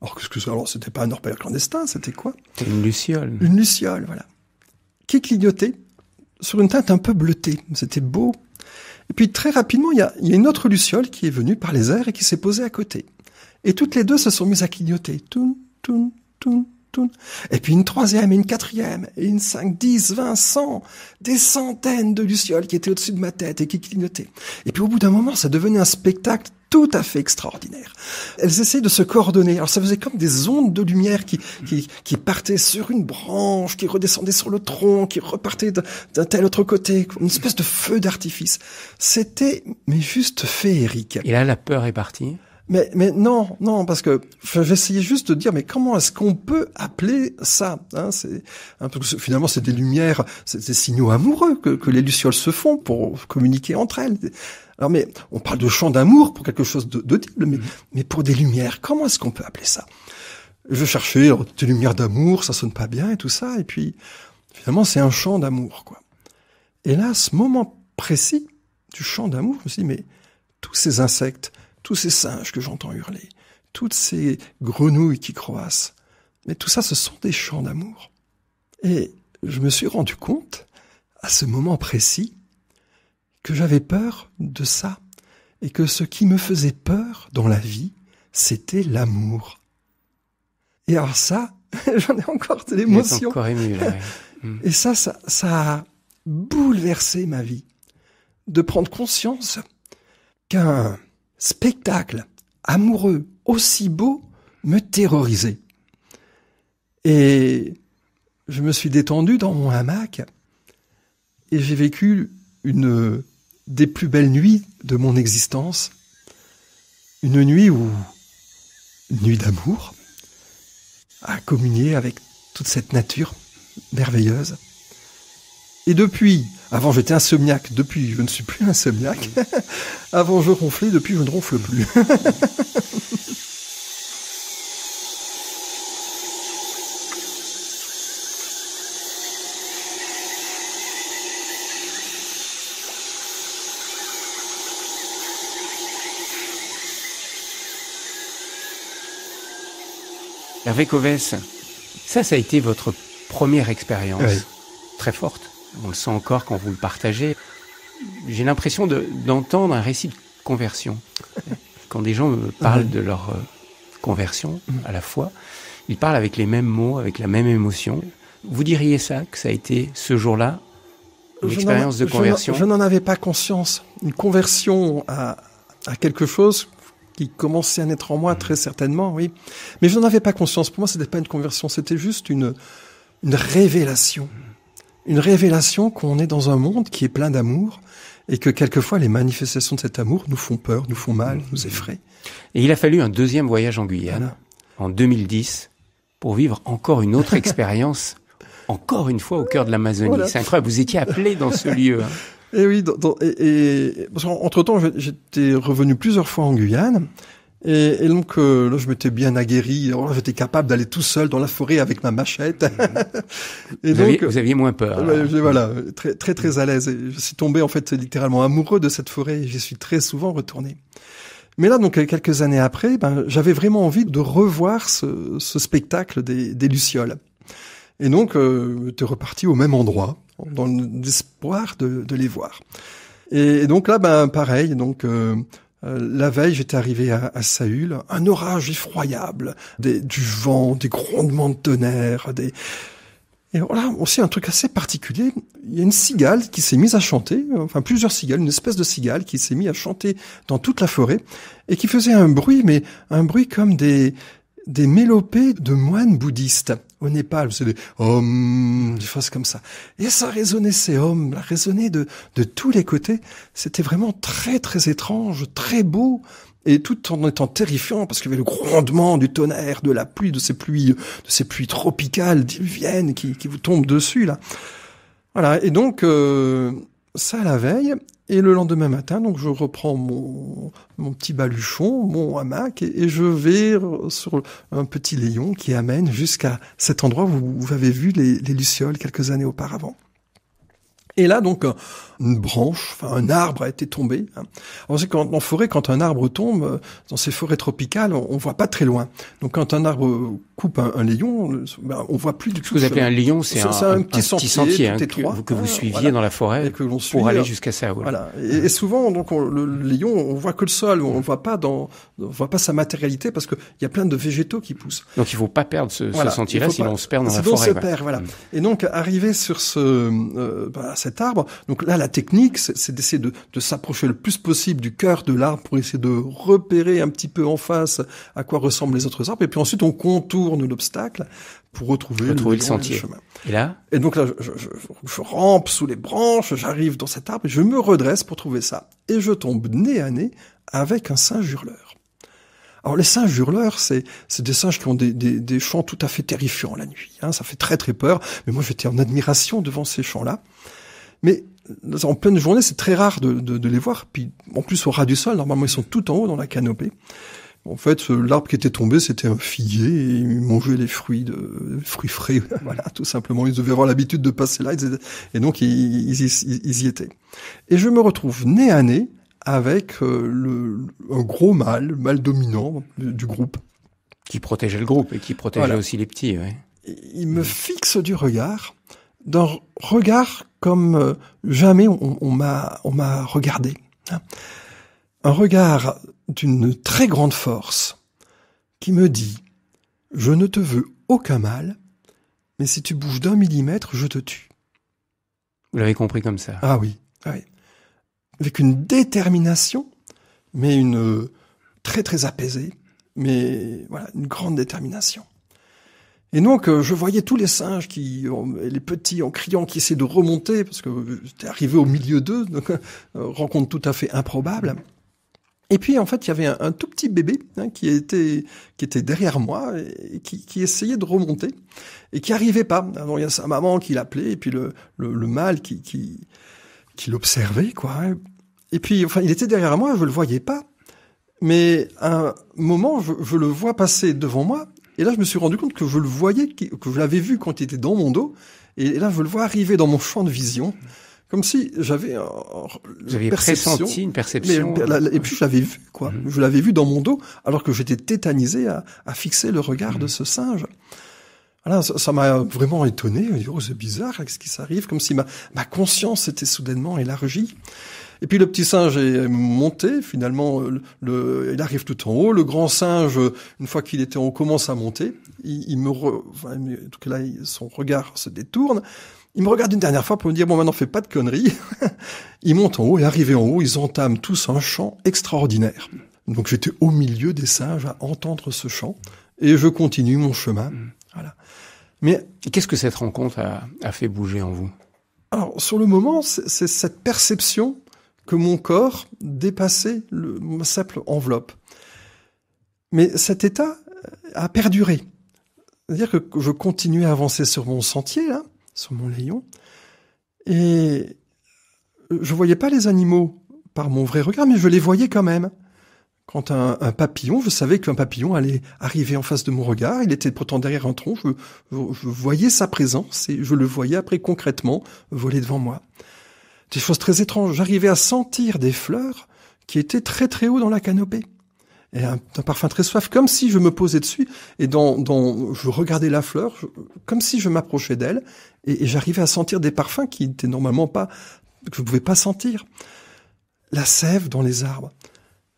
Alors qu'est-ce que Alors c'était pas un orpailleur clandestin, c'était quoi Une luciole. Une luciole, voilà. Qui clignotait sur une teinte un peu bleutée. C'était beau. Et puis très rapidement, il y a, une autre luciole qui est venue par les airs et qui s'est posée à côté. Et toutes les deux se sont mises à clignoter. Toun, toun, toun, toun. Et puis une troisième et une quatrième et une cinq, dix, vingt, cent, des centaines de lucioles qui étaient au-dessus de ma tête et qui clignotaient. Et puis au bout d'un moment, ça devenait un spectacle tout à fait extraordinaire. Elles essayaient de se coordonner. Alors ça faisait comme des ondes de lumière qui, qui, qui partaient sur une branche, qui redescendaient sur le tronc, qui repartaient d'un tel autre côté, une espèce de feu d'artifice. C'était mais juste féerique. Et là, la peur est partie. Mais, mais non, non, parce que j'essayais juste de dire, mais comment est-ce qu'on peut appeler ça hein C'est finalement c'est des lumières, c'est des signaux amoureux que, que les lucioles se font pour communiquer entre elles. Alors, mais on parle de chant d'amour pour quelque chose de, mm-hmm. mais, pour des lumières, comment est-ce qu'on peut appeler ça Je cherchais chercher oh, des lumières d'amour, ça sonne pas bien et tout ça, et puis finalement c'est un chant d'amour, quoi. Et là, ce moment précis du chant d'amour, je me suis dit, mais tous ces insectes, tous ces singes que j'entends hurler, toutes ces grenouilles qui croassent, mais tout ça, ce sont des chants d'amour. Et je me suis rendu compte, à ce moment précis, que j'avais peur de ça, et que ce qui me faisait peur dans la vie, c'était l'amour. Et alors ça, j'en ai encore de l'émotion. et ça, ça, ça a bouleversé ma vie, de prendre conscience qu'un spectacle amoureux aussi beau me terrorisait. Et je me suis détendu dans mon hamac et j'ai vécu une des plus belles nuits de mon existence, une nuit où, nuit d'amour, à communier avec toute cette nature merveilleuse. Et depuis, avant j'étais insomniaque, depuis je ne suis plus un insomniaque. avant je ronflais, depuis je ne ronfle plus. Hervé Oves. ça, ça a été votre première expérience très forte. On le sent encore quand vous le partagez. J'ai l'impression d'entendre un récit de conversion. quand des gens parlent mhm. de leur euh, conversion à la foi, ils parlent avec les mêmes mots, avec la même émotion. Vous diriez ça, que ça a été ce jour-là une de conversion Je n'en avais pas conscience. Une conversion à quelque chose qui commençait à naître en moi, mm. très certainement, oui. Mais je n'en avais pas conscience. Pour moi, ce n'était pas une conversion, c'était juste une, une révélation. Mm. Une révélation qu'on est dans un monde qui est plein d'amour et que quelquefois les manifestations de cet amour nous font peur, nous font mal, mm. nous effraient. Et il a fallu un deuxième voyage en Guyane, en 2010, pour vivre encore une autre expérience, encore une fois au cœur de l'Amazonie. C'est incroyable, vous étiez appelé dans ce lieu. Hein. Et oui, et, et, parce temps, j'étais revenu plusieurs fois en Guyane. Et, donc euh, là, je m'étais bien aguerri. J'étais capable d'aller tout seul dans la forêt avec ma machette. Mhm. et vous donc, aviez, moins peur. voilà, mhm. très très très à l'aise. Je suis tombé en fait littéralement amoureux de cette forêt. J'y suis très souvent retourné. Mais là, donc euh, quelques années après, ben, j'avais vraiment envie de revoir ce, spectacle des, lucioles. Et donc, euh, j'étais reparti au même endroit dans l'espoir de, de, les voir. Et, donc là, ben pareil, donc euh, euh, la veille, j'étais arrivé à, à Saül, un orage effroyable, du vent, des grondements de tonnerre, des et voilà aussi un truc assez particulier. Il y a une cigale qui s'est mise à chanter, enfin plusieurs cigales, une espèce de cigale qui s'est mise à chanter dans toute la forêt et qui faisait un bruit, mais un bruit comme des des mélopées de moines bouddhistes au Népal. C'est des om, des choses comme ça. Et ça résonnait ces hommes ça résonnait de, de tous les côtés. C'était vraiment très très étrange, très beau. Et tout en étant terrifiant, parce qu'il y avait le grondement du tonnerre, de la pluie, de ces pluies, de ces pluies tropicales, diluviennes qui, qui vous tombent dessus, là. Voilà. Et donc, euh, ça la veille. Et le lendemain matin, donc je reprends mon, petit baluchon, mon hamac, et, je vais sur un petit léon qui amène jusqu'à cet endroit où vous avez vu les lucioles quelques années auparavant. Et là, donc, une branche, enfin un arbre a été tombé. Hein. On sait en forêt, quand un arbre tombe, euh, dans ces forêts tropicales, on, on, voit pas très loin. Donc quand un arbre coupe un, lion, ben, on voit plus du tout. Ce que vous appelez un lion, c'est un, un, petit sentier, hein, que, vous suiviez dans la forêt que suit, pour aller jusqu'à ça. Voilà. Et, souvent, donc le, lion, on voit que le sol, on voit pas dans, on voit pas sa matérialité parce qu'il y a plein de végétaux qui poussent. Donc il faut pas perdre ce, ce sentier-là, sinon on se perd dans la forêt. se perd, voilà. Mm. Et donc arrivé sur ce, euh, bah, cet arbre, donc là la technique, c'est d'essayer de, s'approcher le plus possible du cœur de l'arbre pour essayer de repérer un petit peu en face à quoi ressemblent les autres arbres. Et puis ensuite, on contourne l'obstacle pour retrouver, retrouver le, sentier. chemin. Et là Et donc là, je, rampe sous les branches, j'arrive dans cet arbre, et je me redresse pour trouver ça. Et je tombe nez à nez avec un singe hurleur. Alors les singes hurleurs, c'est des singes qui ont des, des, des, chants tout à fait terrifiants la nuit. Hein, ça fait très très peur. Mais moi j'étais en admiration devant ces chants-là. Mais en pleine journée, c'est très rare de, les voir. Puis en plus au ras du sol, normalement ils sont tout en haut dans la canopée. En fait, euh, l'arbre qui était tombé, c'était un figuier, et ils mangeaient les fruits, de, fruits frais, voilà, tout simplement. Ils devaient avoir l'habitude de passer là, et donc ils, y étaient. Et je me retrouve nez à nez avec euh, le, un gros mâle, mâle dominant du, groupe. Qui protégeait le groupe, et qui protégeait aussi les petits, Il me fixe du regard, d'un regard comme euh, jamais on, on m'a regardé. Un regard d'une très grande force qui me dit je ne te veux aucun mal, mais si tu bouges d'un millimètre, je te tue. Vous l'avez compris comme ça. Ah oui. Ah Avec une détermination, mais une euh, très très apaisée, mais voilà, une grande détermination. Et donc, euh, je voyais tous les singes qui, les petits, en criant, qui essaient de remonter, parce que j'étais euh, arrivé au milieu d'eux, donc euh, rencontre tout à fait improbable. Et puis, en fait, il y avait un, tout petit bébé hein, qui était qui était derrière moi et qui, essayait de remonter et qui arrivait pas. Alors, ah il y a sa maman qui l'appelait et puis le, le, mâle qui qui, l'observait quoi. Hein. Et puis, enfin, il était derrière moi, je le voyais pas. Mais à un moment, je le vois passer devant moi et là, je me suis rendu compte que je le voyais, que je l'avais vu quand il était dans mon dos. Et là, je le vois arriver dans mon champ de vision. Comme si j'avais j'avais euh, pressenti une perception. Ben, et puis je l'avais vu, quoi. Mhm. Je l'avais vu dans mon dos, alors que j'étais tétanisé à, fixer le regard de mhm. ce singe. Voilà, ça m'a vraiment étonné. Oh, c'est bizarre, qu'est-ce qui s'arrive Comme si ma, ma conscience était soudainement élargie. Et puis le petit singe est monté, finalement, euh, le, il arrive tout en haut. Le grand singe, une fois qu'il était en haut, commence à monter. Il, me enfin, en tout cas là, son regard se détourne. Il me regarde une dernière fois pour me dire, bon, maintenant, fais pas de conneries. il monte en haut et arrivé en haut, ils entament tous un chant extraordinaire. Donc j'étais au milieu des singes à entendre ce chant et je continue mon chemin. Mm. Voilà. Mais qu'est-ce que cette rencontre a, a fait bouger en vous alors, sur le moment, c'est cette perception que mon corps dépassait le, ma simple enveloppe. Mais cet état euh, a perduré. C'est-à-dire que je continuais à avancer sur mon sentier, sur mon layon, et euh, je ne voyais pas les animaux par mon vrai regard, mais je les voyais quand même. Quand un, papillon, je savais qu'un papillon allait arriver en face de mon regard, il était pourtant derrière un tronc, je voyais sa présence et je le voyais après concrètement voler devant moi des choses très étranges. J'arrivais à sentir des fleurs qui étaient très très haut dans la canopée. Et un, parfum très soif, comme si je me posais dessus et dont je regardais la fleur, comme si je m'approchais d'elle et, j'arrivais à sentir des parfums qui étaient normalement pas que je ne pouvais pas sentir. La sève dans les arbres,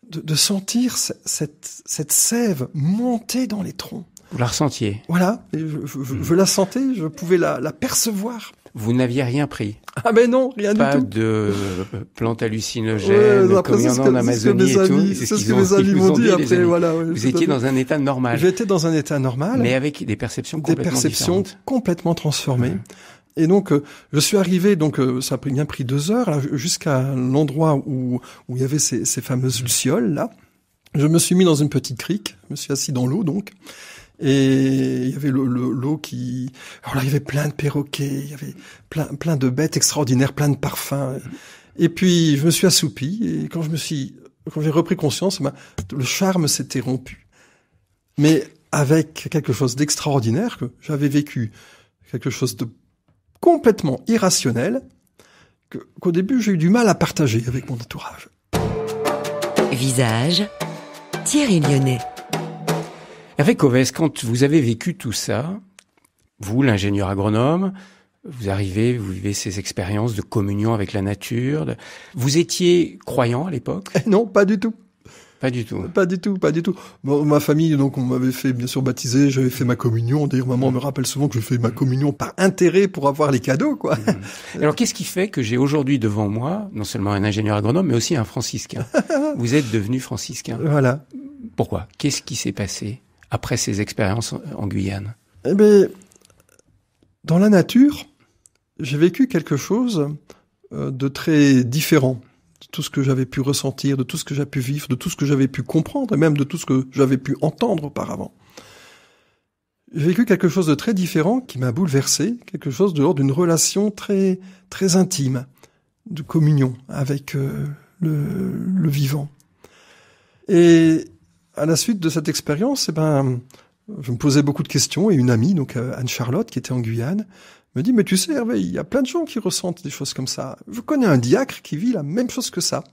de, sentir cette, cette sève monter dans les troncs. Vous la ressentiez. Voilà, je, je, je, la sentais, je pouvais la, la percevoir. Vous n'aviez rien pris. Ah mais non, rien du tout. Pas de euh, plantes hallucinogènes, comme il y en a en Amazonie et tout. C'est ce que mes amis m'ont dit, après. Voilà, vous étiez dans un état normal. J'étais dans un état normal. Mais avec des perceptions complètement Des perceptions complètement transformées. Et donc, euh, je suis arrivé, donc euh, ça a bien pris deux heures, jusqu'à l'endroit où, où il y avait ces, ces fameuses lucioles, là. Je me suis mis dans une petite crique, je me suis assis dans l'eau, donc et il y avait l'eau le, qui, alors il y avait plein de perroquets, il y avait plein, plein de bêtes extraordinaires, plein de parfums. Et puis, je me suis assoupi, et quand je me suis, quand j'ai repris conscience, eh ben, le charme s'était rompu. Mais avec quelque chose d'extraordinaire que j'avais vécu, quelque chose de complètement irrationnel, qu'au début j'ai eu du mal à partager avec mon entourage. Visage, Thierry Lyonnais. Avec Covès, quand vous avez vécu tout ça, vous, l'ingénieur agronome, vous arrivez, vous vivez ces expériences de communion avec la nature. Vous étiez croyant à l'époque Non, pas du tout. Pas du tout. Pas du tout, pas du tout. ma famille, donc, on m'avait fait, bien sûr, baptiser, j'avais fait ma communion. D'ailleurs, maman mm. me rappelle souvent que je fais ma communion par intérêt pour avoir les cadeaux, quoi. Mm. Alors, qu'est-ce qui fait que j'ai aujourd'hui devant moi, non seulement un ingénieur agronome, mais aussi un franciscain Vous êtes devenu franciscain. Voilà. Pourquoi Qu'est-ce qui s'est passé après ces expériences en Guyane Eh ben, dans la nature, j'ai vécu quelque chose euh, de très différent de tout ce que j'avais pu ressentir, de tout ce que j'ai pu vivre, de tout ce que j'avais pu comprendre, et même de tout ce que j'avais pu entendre auparavant. J'ai vécu quelque chose de très différent qui m'a bouleversé, quelque chose de l'ordre d'une relation très très intime, de communion avec euh, le, vivant. Et à la suite de cette expérience, eh ben, je me posais beaucoup de questions et une amie, donc euh, Anne-Charlotte, qui était en Guyane, me dit, mais tu sais, Hervé, il y a plein de gens qui ressentent des choses comme ça. Je connais un diacre qui vit la même chose que ça.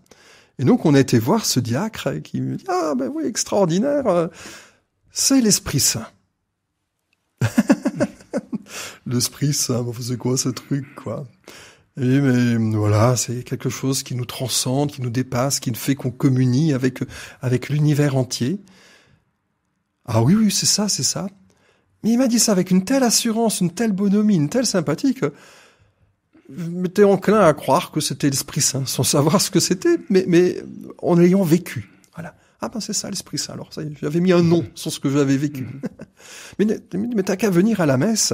Et donc, on a été voir ce diacre qui me dit, ah, ben oui, extraordinaire, euh, c'est l'Esprit Saint. l'Esprit Saint, c'est quoi ce truc, quoi? Oui, mais voilà, c'est quelque chose qui nous transcende, qui nous dépasse, qui fait qu'on communie avec avec l'univers entier. Ah oui, oui, c'est ça, c'est ça. Mais il m'a dit ça avec une telle assurance, une telle bonhomie, une telle sympathie que je m'étais enclin à croire que c'était l'Esprit Saint, sans savoir ce que c'était, mais, mais en ayant vécu. Voilà. Ah ben c'est ça l'Esprit Saint. Alors ça, j'avais mis un nom sur ce que j'avais vécu. Mm-hmm. mais t'as qu'à venir à la messe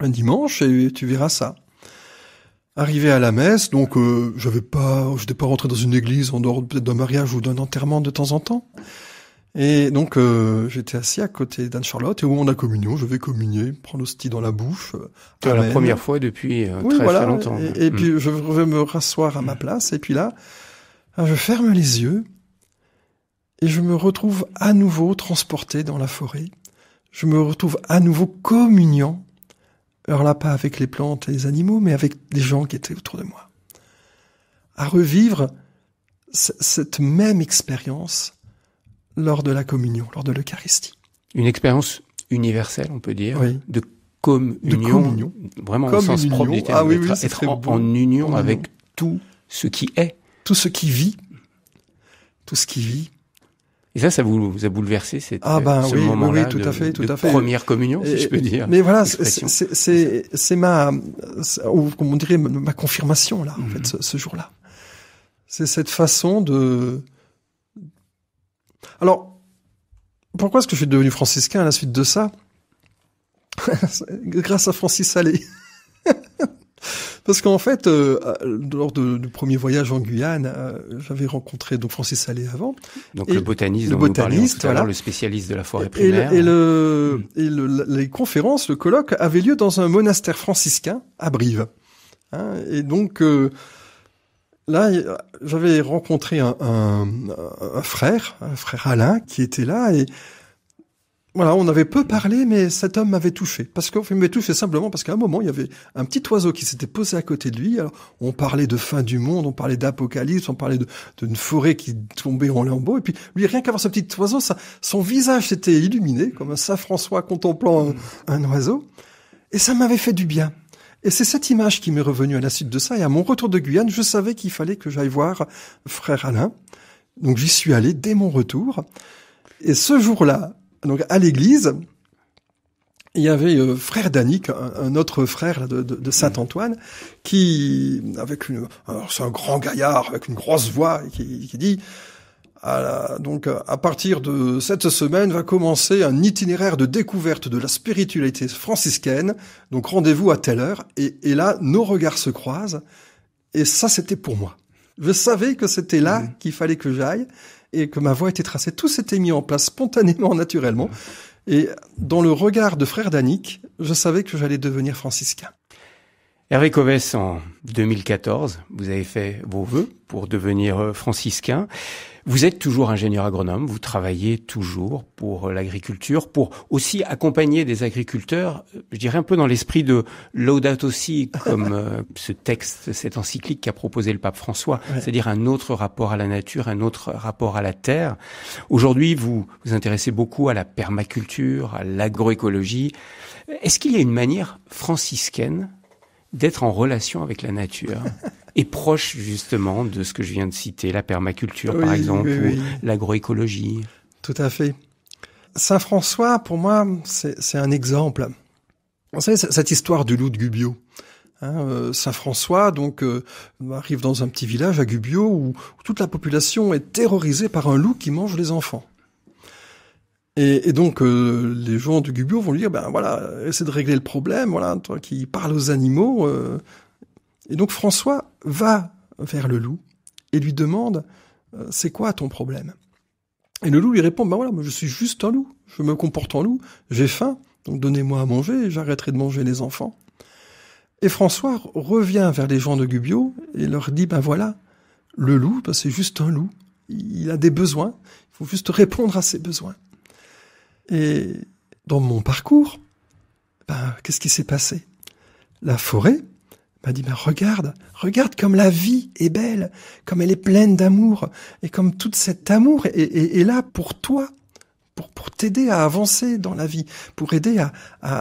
un dimanche et tu verras ça. Arrivé à la messe, donc euh, j'avais pas, j'étais pas rentré dans une église en dehors d'un mariage ou d'un enterrement de temps en temps. Et donc euh, j'étais assis à côté d'Anne-Charlotte et au moment de communion, je vais communier, prendre l'hostie dans la bouche. la première fois depuis euh, très, très, longtemps. Et, mm. puis je vais me rasseoir à ma mm. place et puis là, ah, je ferme les yeux et je me retrouve à nouveau transporté dans la forêt. Je me retrouve à nouveau communiant alors là pas avec les plantes et les animaux, mais avec les gens qui étaient autour de moi, à revivre cette même expérience lors de la communion, lors de l'Eucharistie. Une expérience universelle, on peut dire, de communion, vraiment en sens propre en, union avec tout ce qui est. Tout ce qui vit, tout ce qui vit, et ça, ça vous, vous a bouleversé cette, ah ben ce moment-là tout de, à fait, tout à fait. première communion, si je peux dire. Mais voilà, c'est ma, ou comment on dirait, ma confirmation là, en mhm. fait, ce, ce jour-là. C'est cette façon de. Alors, pourquoi est-ce que je suis devenu franciscain à la suite de ça Grâce à Francis Allais. Parce qu'en fait, euh, euh, lors du premier voyage en Guyane, euh, j'avais rencontré donc Francis Salé avant. Donc le botaniste, le, botaniste voilà. le spécialiste de la forêt primaire. Et, le, hmm. et les conférences, le colloque avait lieu dans un monastère franciscain à Brive. Hein, et donc là, j'avais rencontré un, un, un, frère, un frère Alain, qui était là et voilà, on avait peu parlé, mais cet homme m'avait touché. Parce qu'on il m'avait touché simplement parce qu'à un moment, il y avait un petit oiseau qui s'était posé à côté de lui. Alors, on parlait de fin du monde, on parlait d'apocalypse, on parlait d'une forêt qui tombait en lambeaux. Et puis, lui, rien qu'avoir ce petit oiseau, son visage s'était illuminé, comme un Saint François contemplant un oiseau. Et ça m'avait fait du bien. Et c'est cette image qui m'est revenue à la suite de ça. Et à mon retour de Guyane, je savais qu'il fallait que j'aille voir frère Alain. Donc, j'y suis allé dès mon retour. Et ce jour-là, donc à l'église, il y avait euh, frère Danique, un, autre frère de, Saint-Antoine, mmh. qui, avec une, c'est un grand gaillard avec une grosse voix, qui, dit, à donc à partir de cette semaine va commencer un itinéraire de découverte de la spiritualité franciscaine. Donc rendez-vous à telle heure. Et, là, nos regards se croisent. Et ça, c'était pour moi. Je savais que c'était là mmh. qu'il fallait que j'aille et que ma voix était tracée. Tout s'était mis en place spontanément, naturellement. Et dans le regard de frère Danick, je savais que j'allais devenir franciscain. Hervé Covès, en 2014, vous avez fait vos vœux pour devenir euh, franciscain. Vous êtes toujours ingénieur agronome, vous travaillez toujours pour euh, l'agriculture, pour aussi accompagner des agriculteurs, euh, je dirais un peu dans l'esprit de Laudato aussi, comme euh, ce texte, cette encyclique qu'a proposé le pape François, c'est-à-dire un autre rapport à la nature, un autre rapport à la terre. Aujourd'hui, vous vous intéressez beaucoup à la permaculture, à l'agroécologie. Est-ce qu'il y a une manière franciscaine d'être en relation avec la nature est proche justement de ce que je viens de citer, la permaculture par exemple, l'agroécologie. Tout à fait. Saint François, pour moi, c'est un exemple. Vous savez, cette histoire du loup de Gubbio. Hein, euh, Saint François donc euh, arrive dans un petit village à Gubbio où, toute la population est terrorisée par un loup qui mange les enfants. Et, donc euh, les gens de Gubbio vont lui dire ben voilà essaie de régler le problème voilà toi qui parles aux animaux. Et donc François va vers le loup et lui demande euh, C'est quoi ton problème Et le loup lui répond Ben voilà, moi je suis juste un loup, je me comporte en loup, j'ai faim, donc donnez-moi à manger et j'arrêterai de manger les enfants. Et François revient vers les gens de Gubbio et leur dit Ben voilà, le loup, bah, c'est juste un loup, il a des besoins, il faut juste répondre à ses besoins. Et dans mon parcours, qu'est-ce qui s'est passé La forêt, m'a bah, dit, ben bah, regarde, regarde comme la vie est belle, comme elle est pleine d'amour, et comme tout cet amour est, là pour toi, pour, t'aider à avancer dans la vie, pour aider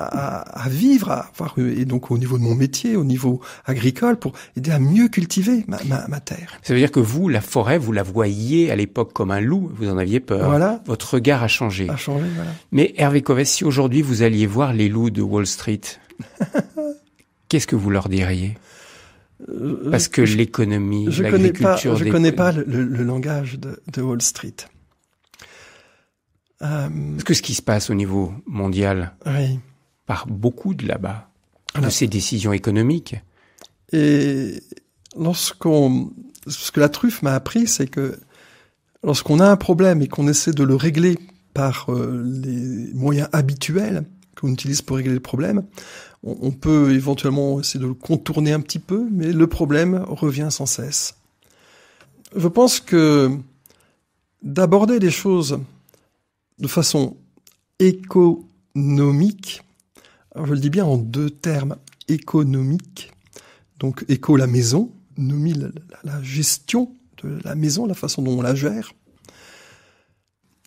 à, vivre, euh, et donc au niveau de mon métier, au niveau agricole, pour aider à mieux cultiver ma, terre. Ça veut dire que vous, la forêt, vous la voyiez à l'époque comme un loup, vous en aviez peur. Voilà. Votre regard a changé. A changé, voilà. Mais Hervé Covès, si aujourd'hui vous alliez voir les loups de Wall Street, qu'est-ce que vous leur diriez euh, Parce que l'économie, l'agriculture... Je ne connais, connais pas le, langage de, Wall Street. Euh, Parce que ce qui se passe au niveau mondial, par beaucoup de là-bas, de ces décisions économiques. Et lorsqu'on, ce que la truffe m'a appris, c'est que lorsqu'on a un problème et qu'on essaie de le régler par euh, les moyens habituels qu'on utilise pour régler le problème, on, peut éventuellement essayer de le contourner un petit peu, mais le problème revient sans cesse. Je pense que d'aborder les choses de façon économique, je le dis bien en deux termes, économique, donc éco la maison, nomie la, gestion de la maison, la façon dont on la gère,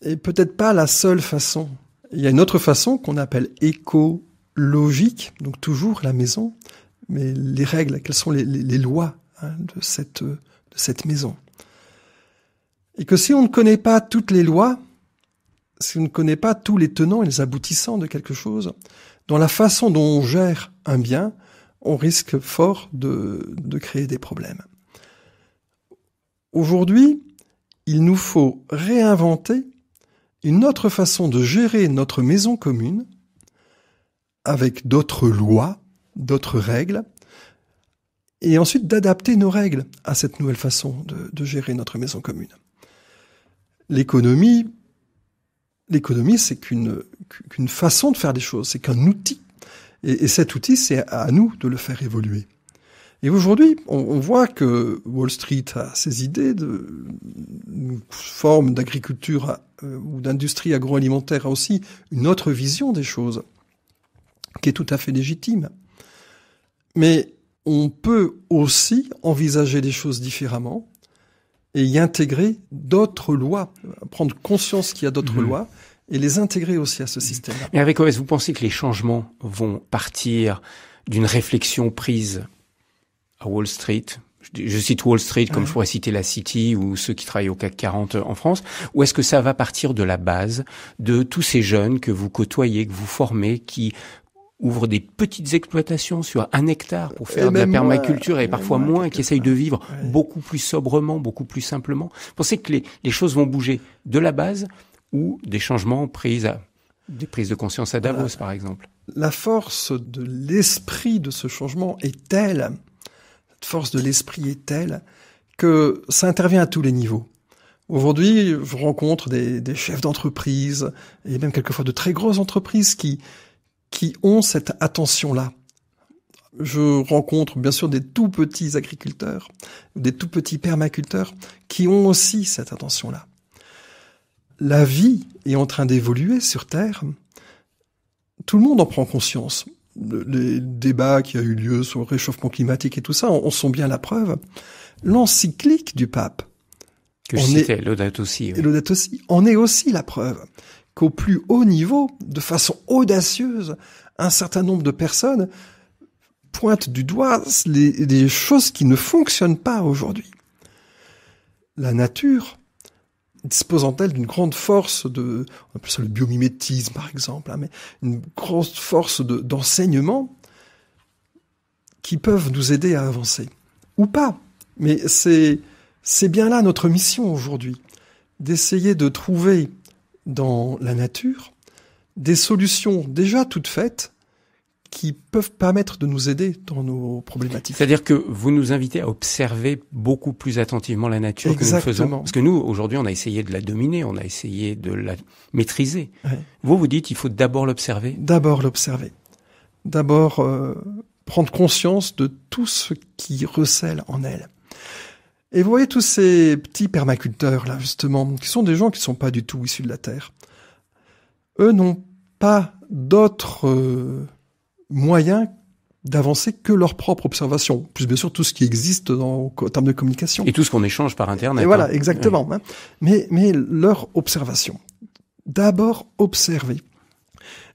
et peut-être pas la seule façon. Il y a une autre façon qu'on appelle éco logique, donc toujours la maison, mais les règles, quelles sont les, lois hein, de, cette, de cette maison. Et que si on ne connaît pas toutes les lois, si on ne connaît pas tous les tenants et les aboutissants de quelque chose, dans la façon dont on gère un bien, on risque fort de créer des problèmes. Aujourd'hui, il nous faut réinventer une autre façon de gérer notre maison commune, avec d'autres lois, d'autres règles, et ensuite d'adapter nos règles à cette nouvelle façon de, gérer notre maison commune. L'économie, l'économie, c'est qu'une façon de faire des choses, c'est qu'un outil, et, cet outil, c'est à, nous de le faire évoluer. Et aujourd'hui, on, voit que Wall Street a ses idées de forme d'agriculture euh, ou d'industrie agroalimentaire a aussi une autre vision des choses qui est tout à fait légitime. Mais on peut aussi envisager les choses différemment et y intégrer d'autres lois, prendre conscience qu'il y a d'autres mmh. lois et les intégrer aussi à ce système-là. Mais avec OS, vous pensez que les changements vont partir d'une réflexion prise à Wall Street je cite Wall Street comme je pourrais citer la City ou ceux qui travaillent au CAC 40 en France, ou est-ce que ça va partir de la base, de tous ces jeunes que vous côtoyez, que vous formez, qui Ouvre des petites exploitations sur un hectare pour faire de la permaculture et parfois moins, qui essayent de vivre beaucoup plus sobrement, beaucoup plus simplement. Pensez que les, choses vont bouger de la base ou des changements pris à, des prises de conscience à Davos, par exemple. La force de l'esprit de ce changement est telle, cette force de l'esprit est telle que ça intervient à tous les niveaux. Aujourd'hui, je rencontre des chefs d'entreprise et même quelquefois de très grosses entreprises qui, qui ont cette attention-là. Je rencontre bien sûr des tout petits agriculteurs, des tout petits permaculteurs qui ont aussi cette attention-là. La vie est en train d'évoluer sur Terre. Tout le monde en prend conscience. Les débats qui a eu lieu sur le réchauffement climatique et tout ça en sont bien la preuve. L'encyclique du pape que je aussi. Laudate aussi, en est aussi la preuve. Au plus haut niveau, de façon audacieuse, un certain nombre de personnes pointent du doigt les, choses qui ne fonctionnent pas aujourd'hui. La nature, disposant-elle d'une grande force de, on appelle ça le biomimétisme par exemple, hein, mais une grande force d'enseignement qui peuvent nous aider à avancer. Ou pas. Mais c'est bien là notre mission aujourd'hui, d'essayer de trouver dans la nature des solutions déjà toutes faites qui peuvent permettre de nous aider dans nos problématiques. C'est-à-dire que vous nous invitez à observer beaucoup plus attentivement la nature que nous faisons. Parce que nous, aujourd'hui, on a essayé de la dominer, on a essayé de la maîtriser. Vous, vous dites, il faut d'abord l'observer D'abord l'observer. D'abord euh, prendre conscience de tout ce qui recèle en elle. Et vous voyez tous ces petits permaculteurs, là, justement, qui sont des gens qui ne sont pas du tout issus de la terre. Eux n'ont pas d'autres moyen euh, moyens d'avancer que leur propre observation, plus bien sûr tout ce qui existe en, termes de communication. Et tout ce qu'on échange par Internet. Et voilà, hein. exactement. Hein. Mais, mais leur observation. D'abord observer.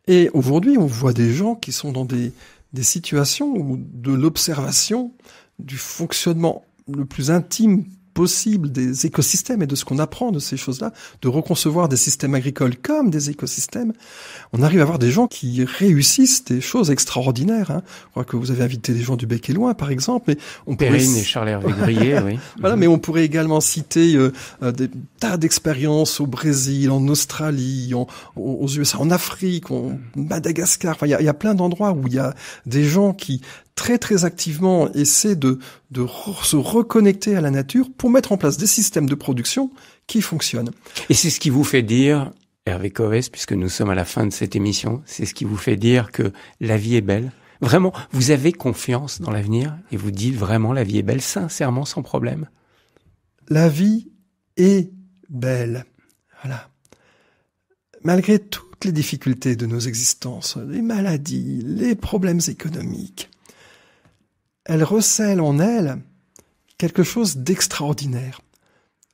Et aujourd'hui, on voit des gens qui sont dans des, des situations où de l'observation du fonctionnement le plus intime possible des écosystèmes et de ce qu'on apprend de ces choses-là, de reconcevoir des systèmes agricoles comme des écosystèmes, on arrive à voir des gens qui réussissent des choses extraordinaires. Hein. Je crois que vous avez invité des gens du Bec et Loin, par exemple. Mais on pourrait... et Charles Hervé Grier, oui. Voilà, mais on pourrait également citer euh, euh, des tas d'expériences au Brésil, en Australie, en, aux USA, en Afrique, en Madagascar. il y a plein d'endroits où il y a des gens qui très très activement essaie de, se reconnecter à la nature pour mettre en place des systèmes de production qui fonctionnent. Et c'est ce qui vous fait dire, Hervé Corès puisque nous sommes à la fin de cette émission, c'est ce qui vous fait dire que la vie est belle Vraiment, vous avez confiance dans l'avenir et vous dites vraiment la vie est belle, sincèrement, sans problème La vie est belle. Voilà. Malgré toutes les difficultés de nos existences, les maladies, les problèmes économiques, elle recèle en elle quelque chose d'extraordinaire,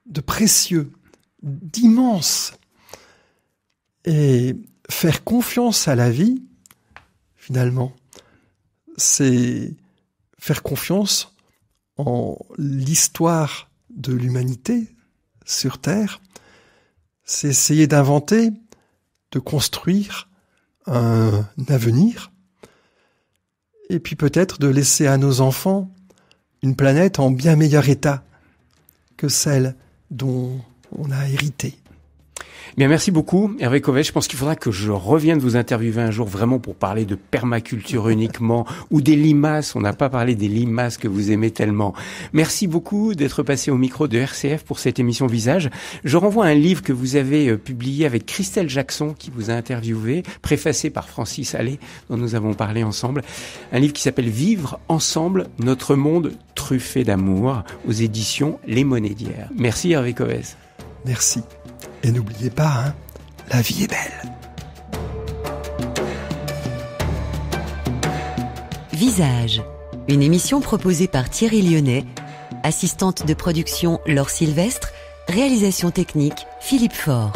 de précieux, d'immense. Et faire confiance à la vie, finalement, c'est faire confiance en l'histoire de l'humanité sur Terre, c'est essayer d'inventer, de construire un avenir et puis peut-être de laisser à nos enfants une planète en bien meilleur état que celle dont on a hérité. Bien, merci beaucoup, Hervé Covet. Je pense qu'il faudra que je revienne vous interviewer un jour vraiment pour parler de permaculture uniquement ou des limaces. On n'a pas parlé des limaces que vous aimez tellement. Merci beaucoup d'être passé au micro de RCF pour cette émission Visage. Je renvoie à un livre que vous avez euh, publié avec Christelle Jackson qui vous a interviewé, préfacé par Francis Allais dont nous avons parlé ensemble. Un livre qui s'appelle Vivre ensemble, notre monde truffé d'amour aux éditions Les Monédières. Merci Hervé Covez. Merci. Et n'oubliez pas, hein, la vie est belle. Visage, une émission proposée par Thierry Lyonnais, assistante de production Laure Sylvestre, réalisation technique Philippe Faure.